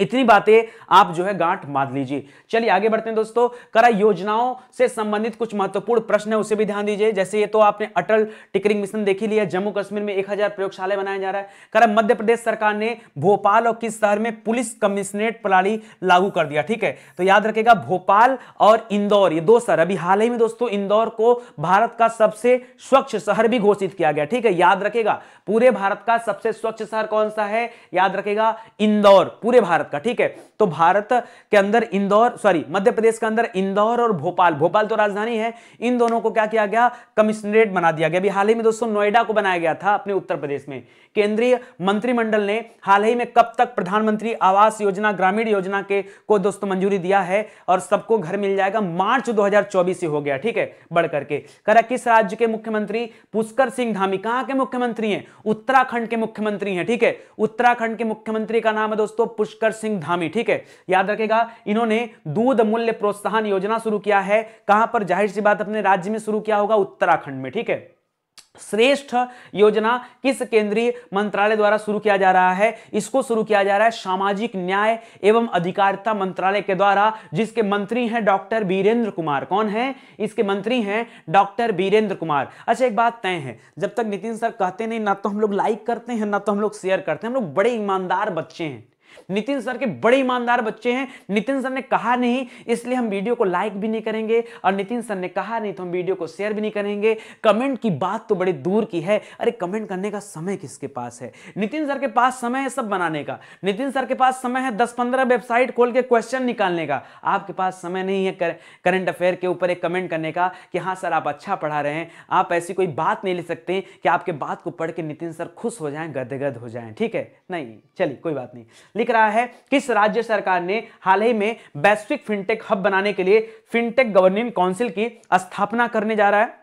इतनी बातें आप जो है गांठ मार लीजिए चलिए आगे बढ़ते हैं दोस्तों करा योजनाओं से संबंधित कुछ महत्वपूर्ण प्रश्न है उसे भी ध्यान दीजिए जैसे ये तो आपने अटल टिकरिंग मिशन देखी लिया जम्मू कश्मीर में 1000 प्रयोगशालाएं बनाया जा रहा है करा मध्य प्रदेश सरकार ने भोपाल और किस शहर में पुलिस कमिश्नरेट प्रणाली लागू कर दिया ठीक है तो याद रखेगा भोपाल और इंदौर ये दो शहर अभी हाल ही में दोस्तों इंदौर को भारत का सबसे स्वच्छ शहर भी घोषित किया गया ठीक है याद रखेगा पूरे भारत का सबसे स्वच्छ शहर कौन सा है याद रखेगा इंदौर पूरे भारत भारत का ठीक है तो भारत के अंदर इंदौर सॉरी मध्य प्रदेश के अंदर इंदौर और भोपाल भोपाल तो राजधानी है इन दोनों को क्या किया गया कमिश्नरेट बना दिया गया अभी हाल ही में दोस्तों नोएडा को बनाया गया था अपने उत्तर प्रदेश में केंद्रीय मंत्रिमंडल ने हाल ही में कब तक प्रधानमंत्री आवास योजना ग्रामीण योजना के को दोस्तों मंजूरी दिया है और सबको घर मिल जाएगा मार्च 2024 से हो गया ठीक है बढ़कर के करा किस राज्य के मुख्यमंत्री पुष्कर सिंह धामी कहां के मुख्यमंत्री हैं उत्तराखंड के मुख्यमंत्री हैं ठीक है उत्तराखंड के मुख्यमंत्री का नाम है दोस्तों पुष्कर सिंह धामी ठीक है याद रखेगा इन्होंने दूध मूल्य प्रोत्साहन योजना शुरू किया है कहां पर जाहिर सी बात अपने राज्य में शुरू किया होगा उत्तराखंड में ठीक है श्रेष्ठ योजना किस केंद्रीय मंत्रालय द्वारा शुरू किया जा रहा है इसको शुरू किया जा रहा है सामाजिक न्याय एवं अधिकारिता मंत्रालय के द्वारा जिसके मंत्री हैं डॉक्टर बीरेंद्र कुमार कौन है इसके मंत्री हैं डॉक्टर बीरेंद्र कुमार अच्छा एक बात तय है जब तक नितिन सर कहते नहीं ना तो हम लोग लाइक करते हैं ना तो हम लोग शेयर करते हैं हम लोग बड़े ईमानदार बच्चे हैं नितिन सर के बड़े ईमानदार बच्चे हैं नितिन सर ने कहा नहीं इसलिए हम वीडियो को लाइक भी नहीं करेंगे और नितिन सर ने कहा नहीं तो हम वीडियो को शेयर भी नहीं करेंगे कमेंट की बात तो बड़ी दूर की है अरे कमेंट करने का समय किसके पास है नितिन सर के पास समय है सब बनाने का नितिन सर के पास समय है दस पंद्रह वेबसाइट खोल के क्वेश्चन निकालने का आपके पास समय नहीं है करंट अफेयर के ऊपर एक कमेंट करने का कि हाँ सर आप अच्छा पढ़ा रहे हैं आप ऐसी कोई बात नहीं ले सकते कि आपके बात को पढ़ के नितिन सर खुश हो जाए गदगद हो जाए ठीक है नहीं चलिए कोई बात नहीं दिख रहा है किस राज्य सरकार ने हाल ही में वैश्विक फिनटेक हब बनाने के लिए फिनटेक गवर्निंग काउंसिल की स्थापना करने जा रहा है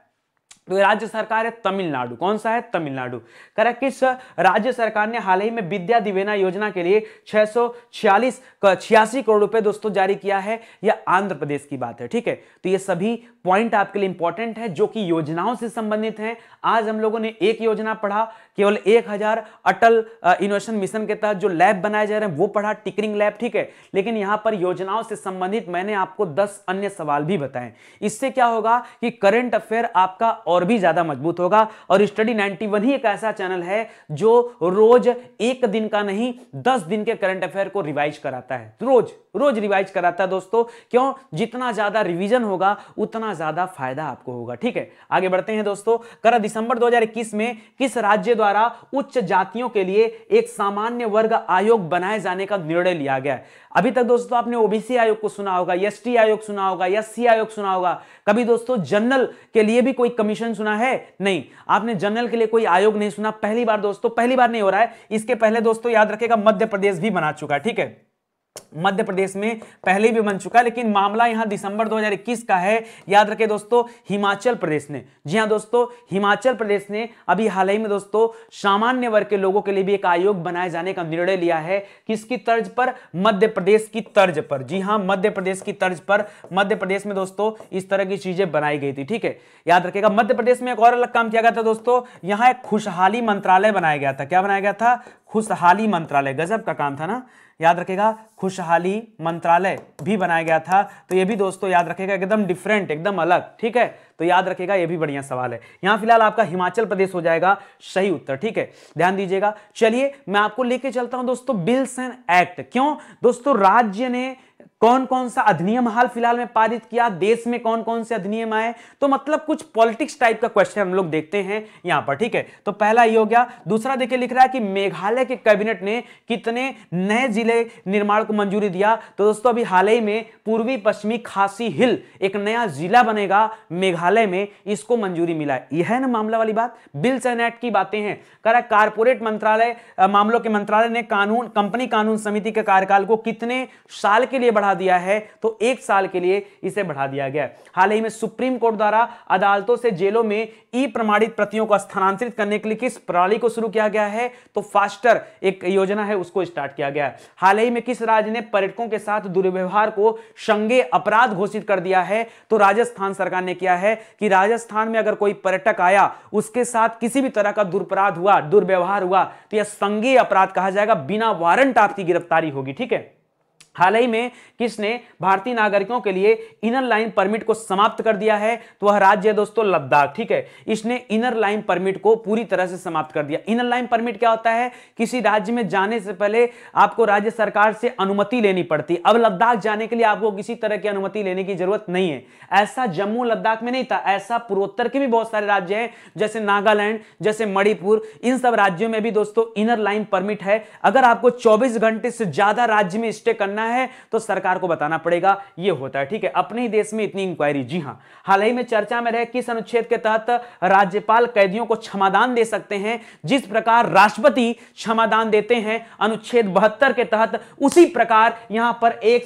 तो राज्य सरकार है तमिलनाडु कौन सा है तमिलनाडु करा किस राज्य सरकार ने हाल ही में विद्या दिवेना योजना के लिए छह सौ छियालीस छियासी करोड़ रुपए दोस्तों जारी किया है यह आंध्र प्रदेश की बात है ठीक है तो ये सभी पॉइंट आपके लिए इंपॉर्टेंट है जो कि योजनाओं से संबंधित हैं आज हम लोगों ने एक योजना पढ़ा केवल एक हजार अटल इनोवेशन मिशन के तहत जो लैब बनाए जा रहे हैं वो पढ़ा टिकरिंग लैब ठीक है लेकिन यहाँ पर योजनाओं से संबंधित मैंने आपको दस अन्य सवाल भी बताए इससे क्या होगा कि करंट अफेयर आपका और भी ज्यादा मजबूत होगा और स्टडी नाइनटी ही एक ऐसा चैनल है जो रोज एक दिन का नहीं दस दिन के करंट अफेयर को रिवाइज कराता है रोज रोज रिवाइज कराता है दोस्तों क्यों जितना ज्यादा रिवीजन होगा उतना ज्यादा फायदा आपको होगा ठीक है आगे बढ़ते हैं दोस्तों कर दिसंबर 2021 में किस राज्य द्वारा उच्च जातियों के लिए एक सामान्य वर्ग आयोग बनाए जाने का निर्णय लिया गया है अभी तक दोस्तों आपने ओबीसी आयोग को सुना होगा एस आयोग सुना होगा एस आयोग सुना होगा कभी दोस्तों जनरल के लिए भी कोई कमीशन सुना है नहीं आपने जनरल के लिए कोई आयोग नहीं सुना पहली बार दोस्तों पहली बार नहीं हो रहा है इसके पहले दोस्तों याद रखेगा मध्य प्रदेश भी बना चुका है ठीक है मध्य प्रदेश में पहले भी बन चुका है लेकिन मामला यहां दिसंबर 2021 का है याद रखें दोस्तों हिमाचल प्रदेश ने जी हां दोस्तों हिमाचल प्रदेश ने अभी हाल ही में दोस्तों सामान्य वर्ग के लोगों के लिए भी एक आयोग बनाए जाने का निर्णय लिया है किसकी तर्ज पर मध्य प्रदेश की तर्ज पर जी हां मध्य प्रदेश की तर्ज पर मध्य प्रदेश में दोस्तों इस तरह की चीजें बनाई गई थी ठीक है याद रखेगा मध्य प्रदेश में एक और अलग काम किया गया था दोस्तों यहां एक खुशहाली मंत्रालय बनाया गया था क्या बनाया गया था खुशहाली मंत्रालय गजब का काम था ना याद रखेगा खुशहाली मंत्रालय भी बनाया गया था तो ये भी दोस्तों याद रखेगा एकदम डिफरेंट एकदम अलग ठीक है तो याद रखेगा ये भी बढ़िया सवाल है यहां फिलहाल आपका हिमाचल प्रदेश हो जाएगा सही उत्तर ठीक है ध्यान दीजिएगा चलिए मैं आपको लेके चलता हूं दोस्तों बिल्स एंड एक्ट क्यों दोस्तों राज्य ने कौन कौन सा अधिनियम हाल फिलहाल में पारित किया देश में कौन कौन से अधिनियम आए तो मतलब कुछ पॉलिटिक्स टाइप का क्वेश्चन हम लोग देखते हैं यहां पर ठीक है तो पहला ये हो गया दूसरा देखिए लिख रहा है कि मेघालय के कैबिनेट ने कितने नए जिले निर्माण को मंजूरी दिया तो दोस्तों अभी हाल ही में पूर्वी पश्चिमी खासी हिल एक नया जिला बनेगा मेघालय में इसको मंजूरी मिला यह है ना मामला वाली बात बिल्स एंड एक्ट की बातें हैं करा कारपोरेट मंत्रालय मामलों के मंत्रालय ने कानून कंपनी कानून समिति के कार्यकाल को कितने साल के लिए बढ़ा बढ़ा दिया है तो एक साल के लिए इसे बढ़ा दिया गया हाल ही में सुप्रीम कोर्ट द्वारा अदालतों से जेलों में ई प्रमाणित प्रतियों को स्थानांतरित करने के लिए किस प्रणाली को शुरू किया गया है तो फास्टर एक योजना है उसको स्टार्ट किया गया हाल ही में किस राज्य ने पर्यटकों के साथ दुर्व्यवहार को संगे अपराध घोषित कर दिया है तो राजस्थान सरकार ने किया है कि राजस्थान में अगर कोई पर्यटक आया उसके साथ किसी भी तरह का दुर्पराध हुआ दुर्व्यवहार हुआ तो यह संगे अपराध कहा जाएगा बिना वारंट आपकी गिरफ्तारी होगी ठीक है हाल ही में किसने भारतीय नागरिकों के लिए इनर लाइन परमिट को समाप्त कर दिया है तो वह राज्य है दोस्तों लद्दाख ठीक है इसने इनर लाइन परमिट को पूरी तरह से समाप्त कर दिया इनर लाइन परमिट क्या होता है किसी राज्य में जाने से पहले आपको राज्य सरकार से अनुमति लेनी पड़ती अब लद्दाख जाने के लिए आपको किसी तरह की अनुमति लेने की जरूरत नहीं है ऐसा जम्मू लद्दाख में नहीं था ऐसा पूर्वोत्तर के भी बहुत सारे राज्य हैं जैसे नागालैंड जैसे मणिपुर इन सब राज्यों में भी दोस्तों इनर लाइन परमिट है अगर आपको चौबीस घंटे से ज्यादा राज्य में स्टे करना करना है तो सरकार को बताना पड़ेगा यह होता है ठीक है अपने ही देश में इतनी इंक्वायरी जी हां हाल ही में चर्चा में रहे किस अनुच्छेद के तहत राज्यपाल कैदियों को क्षमादान दे सकते हैं जिस प्रकार राष्ट्रपति क्षमादान देते हैं अनुच्छेद बहत्तर के तहत उसी प्रकार यहां पर एक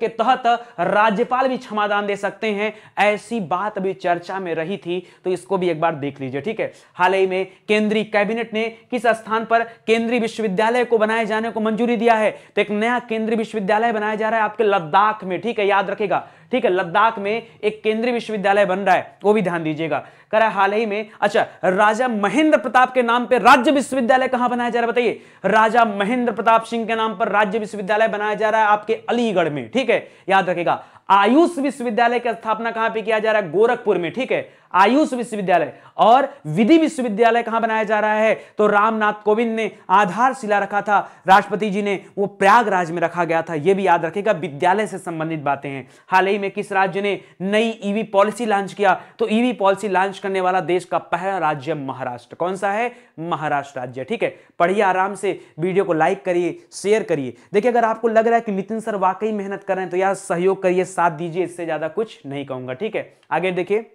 के तहत राज्यपाल भी क्षमादान दे सकते हैं ऐसी बात भी चर्चा में रही थी तो इसको भी एक बार देख लीजिए ठीक है हाल ही में केंद्रीय कैबिनेट ने किस स्थान पर केंद्रीय विश्वविद्यालय को बनाए जाने को मंजूरी दिया है तो एक नया केंद्रीय विश्वविद्यालय बनाया जा रहा है आपके लद्दाख में ठीक है याद रखेगा ठीक है लद्दाख में एक केंद्रीय विश्वविद्यालय बन रहा है वो भी ध्यान दीजिएगा कह हाल ही में अच्छा राजा महेंद्र प्रताप के नाम पर राज्य विश्वविद्यालय कहां बनाया जा रहा है बताइए राजा महेंद्र प्रताप सिंह के नाम पर राज्य विश्वविद्यालय बनाया जा रहा है आपके अलीगढ़ में ठीक है याद रखेगा आयुष विश्वविद्यालय की स्थापना कहां पर किया जा रहा है गोरखपुर में ठीक है आयुष विश्वविद्यालय और विधि विश्वविद्यालय कहां बनाया जा रहा है तो रामनाथ कोविंद ने आधारशिला रखा था राष्ट्रपति जी ने वो प्रयागराज में रखा गया था यह भी याद रखेगा विद्यालय से संबंधित बातें हैं हाल ही में किस राज्य ने नई ईवी पॉलिसी लॉन्च किया तो ईवी पॉलिसी लॉन्च करने वाला देश का पहला राज्य महाराष्ट्र कौन सा है महाराष्ट्र राज्य ठीक है पढ़िए आराम से वीडियो को लाइक करिए शेयर करिए देखिए अगर आपको लग रहा है कि नितिन सर वाकई मेहनत कर रहे हैं तो यार सहयोग करिए साथ दीजिए इससे ज्यादा कुछ नहीं कहूंगा ठीक है आगे देखिए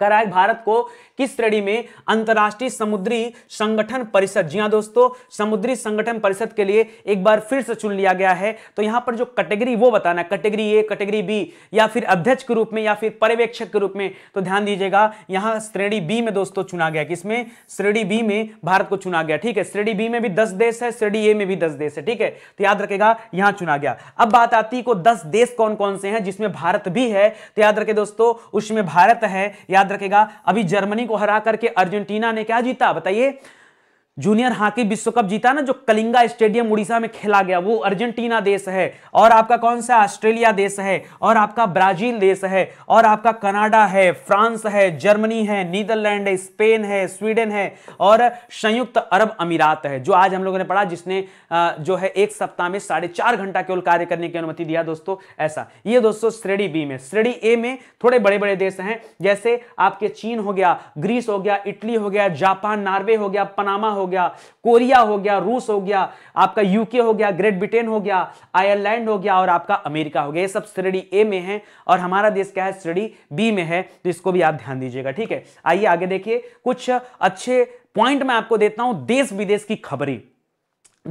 करा है भारत को किस श्रेणी में अंतर्राष्ट्रीय समुद्री संगठन परिषद जी हाँ दोस्तों समुद्री संगठन परिषद के लिए एक बार फिर से चुन लिया गया है तो यहां पर जो कैटेगरी वो बताना है कैटेगरी ए कैटेगरी बी या फिर अध्यक्ष के रूप में या फिर पर्यवेक्षक के रूप में तो ध्यान दीजिएगा यहाँ श्रेणी बी में दोस्तों चुना गया किसमें श्रेणी बी में भारत को चुना गया ठीक है श्रेणी बी में भी दस देश है श्रेणी ए में भी दस देश है ठीक है तो याद रखेगा यहां चुना गया अब बात आती को दस देश कौन कौन से हैं जिसमें भारत भी है तो याद रखे दोस्तों उसमें भारत है याद रखेगा अभी जर्मनी को हरा करके अर्जेंटीना ने क्या जीता बताइए जूनियर हॉकी विश्व कप जीता ना जो कलिंगा स्टेडियम उड़ीसा में खेला गया वो अर्जेंटीना देश है और आपका कौन सा ऑस्ट्रेलिया देश है और आपका ब्राजील देश है और आपका कनाडा है फ्रांस है जर्मनी है नीदरलैंड है स्पेन है स्वीडन है और संयुक्त अरब अमीरात है जो आज हम लोगों ने पढ़ा जिसने जो है एक सप्ताह में साढ़े चार घंटा केवल कार्य करने की अनुमति दिया दोस्तों ऐसा ये दोस्तों श्रेणी बी में श्रेणी ए में थोड़े बड़े बड़े देश हैं जैसे आपके चीन हो गया ग्रीस हो गया इटली हो गया जापान नॉर्वे हो गया पनामा हो गया कोरिया हो गया रूस हो गया आपका यूके हो गया ग्रेट ब्रिटेन हो गया आयरलैंड हो गया और आपका अमेरिका हो गया ये सब श्रेणी ए में है और हमारा देश क्या है श्रेणी बी में है तो इसको भी आप ध्यान दीजिएगा ठीक है आइए आगे देखिए कुछ अच्छे पॉइंट मैं आपको देता हूं देश विदेश की खबरें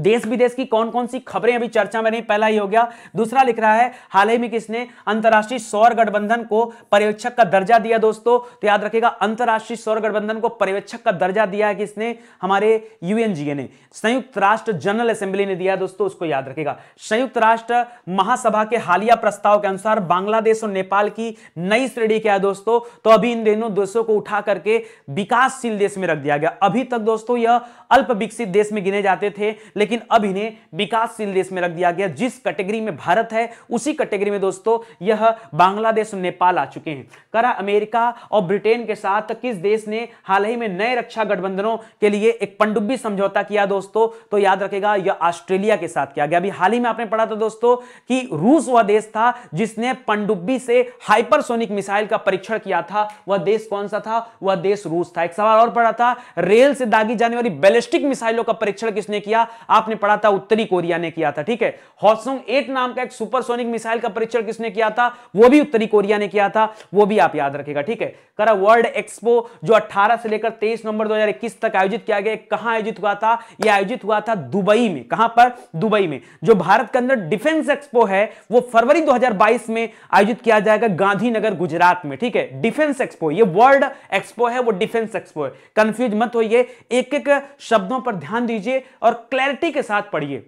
देश विदेश की कौन कौन सी खबरें अभी चर्चा में नहीं पहला ही हो गया दूसरा लिख रहा है हाल ही में किसने अंतर्राष्ट्रीय सौर गठबंधन को पर्यवेक्षक का दर्जा दिया दोस्तों तो याद रखेगा अंतर्राष्ट्रीय सौर गठबंधन को पर्यवेक्षक का दर्जा दिया है किसने हमारे यूएनजीए ने संयुक्त राष्ट्र जनरल असेंबली ने दिया दोस्तों उसको याद रखेगा संयुक्त राष्ट्र महासभा के हालिया प्रस्ताव के अनुसार बांग्लादेश और नेपाल की नई श्रेणी क्या है दोस्तों तो अभी इन दोनों देशों को उठा करके विकासशील देश में रख दिया गया अभी तक दोस्तों यह अल्प विकसित देश में गिने जाते थे लेकिन अब इन्हें विकासशील देश में रख दिया गया जिस कैटेगरी में भारत है उसी कैटेगरी में दोस्तों यह बांग्लादेश नेपाल आ चुके हैं करा अमेरिका और ब्रिटेन के साथ किस देश ने हाल ही में नए रक्षा गठबंधनों के लिए एक पनडुब्बी समझौता किया दोस्तों तो याद रखेगा यह ऑस्ट्रेलिया के साथ किया गया अभी हाल ही में आपने पढ़ा था दोस्तों कि रूस वह देश था जिसने पनडुब्बी से हाइपरसोनिक मिसाइल का परीक्षण किया था वह देश कौन सा था वह देश रूस था एक सवाल और पढ़ा था रेल से दागी जाने वाली बैलिस्टिक मिसाइलों का परीक्षण किसने किया आपने पढ़ा था उत्तरी कोरिया ने किया था ठीक है हॉसोंग एट नाम का एक सुपरसोनिक मिसाइल का परीक्षण किसने किया था वो भी उत्तरी कोरिया ने किया था वो भी आप याद रखेगा ठीक है करा वर्ल्ड एक्सपो जो अट्ठारह से लेकर तेईस नवंबर दो तक आयोजित किया गया कहां आयोजित हुआ था यह आयोजित हुआ था दुबई में कहां पर दुबई में जो भारत के अंदर डिफेंस एक्सपो है वो फरवरी 2022 में आयोजित किया जाएगा गांधीनगर गुजरात में ठीक है डिफेंस एक्सपो ये वर्ल्ड एक्सपो है वो डिफेंस एक्सपो है कंफ्यूज मत होइए एक एक शब्दों पर ध्यान दीजिए और क्लैरिटी क्लैरिटी के साथ पढ़िए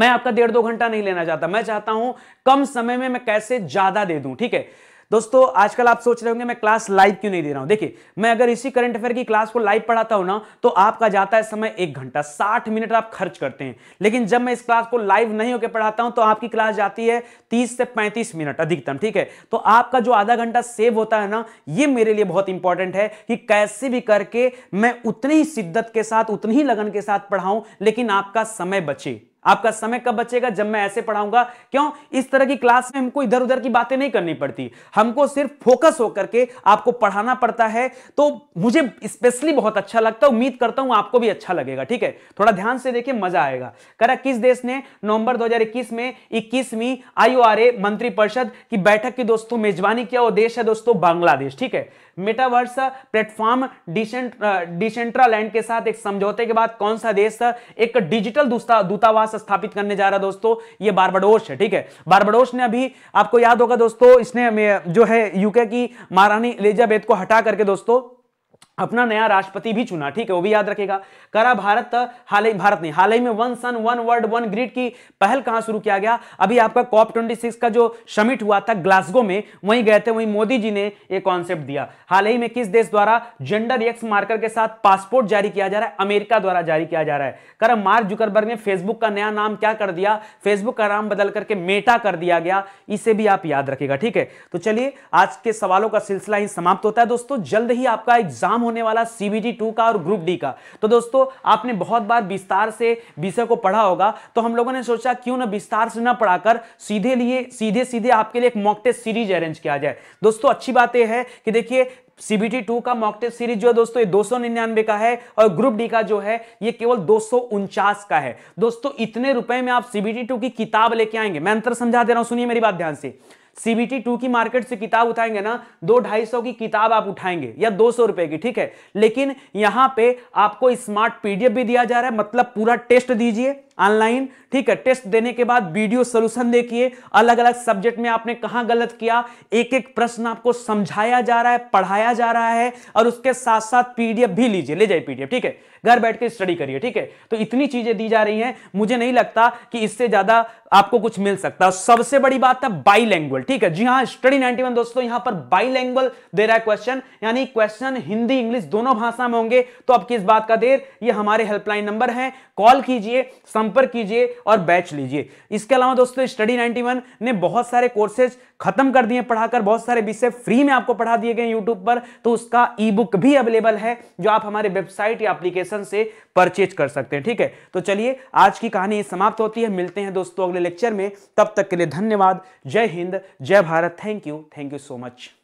मैं आपका डेढ़ दो घंटा नहीं लेना चाहता मैं चाहता हूं कम समय में मैं कैसे ज्यादा दे दूं ठीक है दोस्तों आजकल आप सोच रहे होंगे मैं क्लास लाइव क्यों नहीं दे रहा हूं देखिए मैं अगर इसी करंट अफेयर की क्लास को लाइव पढ़ाता हूं ना तो आपका जाता है समय एक घंटा साठ मिनट आप खर्च करते हैं लेकिन जब मैं इस क्लास को लाइव नहीं होकर पढ़ाता हूं तो आपकी क्लास जाती है तीस से पैंतीस मिनट अधिकतम ठीक है तो आपका जो आधा घंटा सेव होता है ना ये मेरे लिए बहुत इंपॉर्टेंट है कि कैसे भी करके मैं उतनी ही शिद्दत के साथ उतनी ही लगन के साथ पढ़ाऊं लेकिन आपका समय बचे आपका समय कब बचेगा जब मैं ऐसे पढ़ाऊंगा क्यों इस तरह की क्लास में हमको इधर उधर की बातें नहीं करनी पड़ती हमको सिर्फ फोकस होकर के आपको पढ़ाना पड़ता है तो मुझे स्पेशली बहुत अच्छा लगता है उम्मीद करता हूं आपको भी अच्छा लगेगा ठीक है थोड़ा ध्यान से देखिए मजा आएगा करा किस देश ने नवंबर दो में इक्कीसवीं आई मंत्रिपरिषद की बैठक की दोस्तों मेजबानी किया वो देश है दोस्तों बांग्लादेश ठीक है मेटावर्स प्लेटफॉर्म डिसेंट्रालैंड के साथ एक समझौते के बाद कौन सा देश एक डिजिटल दूतावास स्थापित करने जा रहा दोस्तों ये बारबडोस है ठीक है बारबाडोस ने अभी आपको याद होगा दोस्तों इसने जो है यूके की महारानी एलिजाबेथ को हटा करके दोस्तों अपना नया राष्ट्रपति भी चुना ठीक है वो भी याद रखेगा करा भारत हाल ही भारत ने हाल ही में one sun one world one grid की पहल कहां शुरू किया गया अभी आपका कॉप 26 का जो समिट हुआ था ग्लासगो में वहीं गए थे वहीं मोदी जी ने ये कॉन्सेप्ट दिया हाल ही में किस देश द्वारा जेंडर एक्स मार्कर के साथ पासपोर्ट जारी किया जा रहा है अमेरिका द्वारा जारी किया जा रहा है करा मार्क जुकरबर्ग ने फेसबुक का नया नाम क्या कर दिया फेसबुक का नाम बदल करके मेटा कर दिया गया इसे भी आप याद रखेगा ठीक है तो चलिए आज के सवालों का सिलसिला ही समाप्त होता है दोस्तों जल्द ही आपका एग्जाम होने वाला सीबीटी टू का और ग्रुप डी का तो दोस्तों आपने बहुत बार विस्तार से विषय को पढ़ा होगा तो हम लोगों ने सोचा क्यों ना विस्तार से ना पढ़ाकर सीधे लिए सीधे सीधे आपके लिए एक मॉक टेस्ट सीरीज अरेंज किया जाए दोस्तों अच्छी बात यह है कि देखिए सीबीटी टू का मॉक टेस्ट सीरीज जो है दोस्तों ये 299 का है और ग्रुप डी का जो है ये केवल दो का है दोस्तों इतने रुपए में आप सीबीटी टू की किताब लेके आएंगे मैं अंतर समझा दे रहा हूं सुनिए मेरी बात ध्यान से सीबीटी टू की मार्केट से किताब उठाएंगे ना दो ढाई सौ की किताब आप उठाएंगे या दो सौ रुपए की ठीक है लेकिन यहां पे आपको स्मार्ट पीडीएफ भी दिया जा रहा है मतलब पूरा टेस्ट दीजिए ऑनलाइन ठीक है टेस्ट देने के बाद वीडियो सोल्यूशन देखिए अलग अलग सब्जेक्ट में आपने कहा गलत किया एक एक प्रश्न आपको समझाया जा रहा है पढ़ाया जा रहा है और उसके साथ साथ पीडीएफ भी लीजिए ले जाइए पीडीएफ ठीक है घर बैठ के स्टडी करिए ठीक है तो इतनी चीजें दी जा रही हैं मुझे नहीं लगता कि इससे ज्यादा आपको कुछ मिल सकता सबसे बड़ी बात है बाईलैंग्वल ठीक है जी हाँ स्टडी 91 दोस्तों यहां पर बाईलैंग्वल दे रहा है क्वेश्चन यानी क्वेश्चन हिंदी इंग्लिश दोनों भाषा में होंगे तो अब किस बात का देर ये हमारे हेल्पलाइन नंबर है कॉल कीजिए संपर्क कीजिए और बैच लीजिए इसके अलावा दोस्तों स्टडी नाइनटी ने बहुत सारे कोर्सेज खत्म कर दिए पढ़ाकर बहुत सारे विषय फ्री में आपको पढ़ा दिए गए यूट्यूब पर तो उसका ई बुक भी अवेलेबल है जो आप हमारे वेबसाइट या अप्लीकेशन एप्लीकेशन से परचेज कर सकते हैं ठीक है तो चलिए आज की कहानी समाप्त होती है मिलते हैं दोस्तों अगले लेक्चर में तब तक के लिए धन्यवाद जय हिंद जय Bharat thank you thank you so much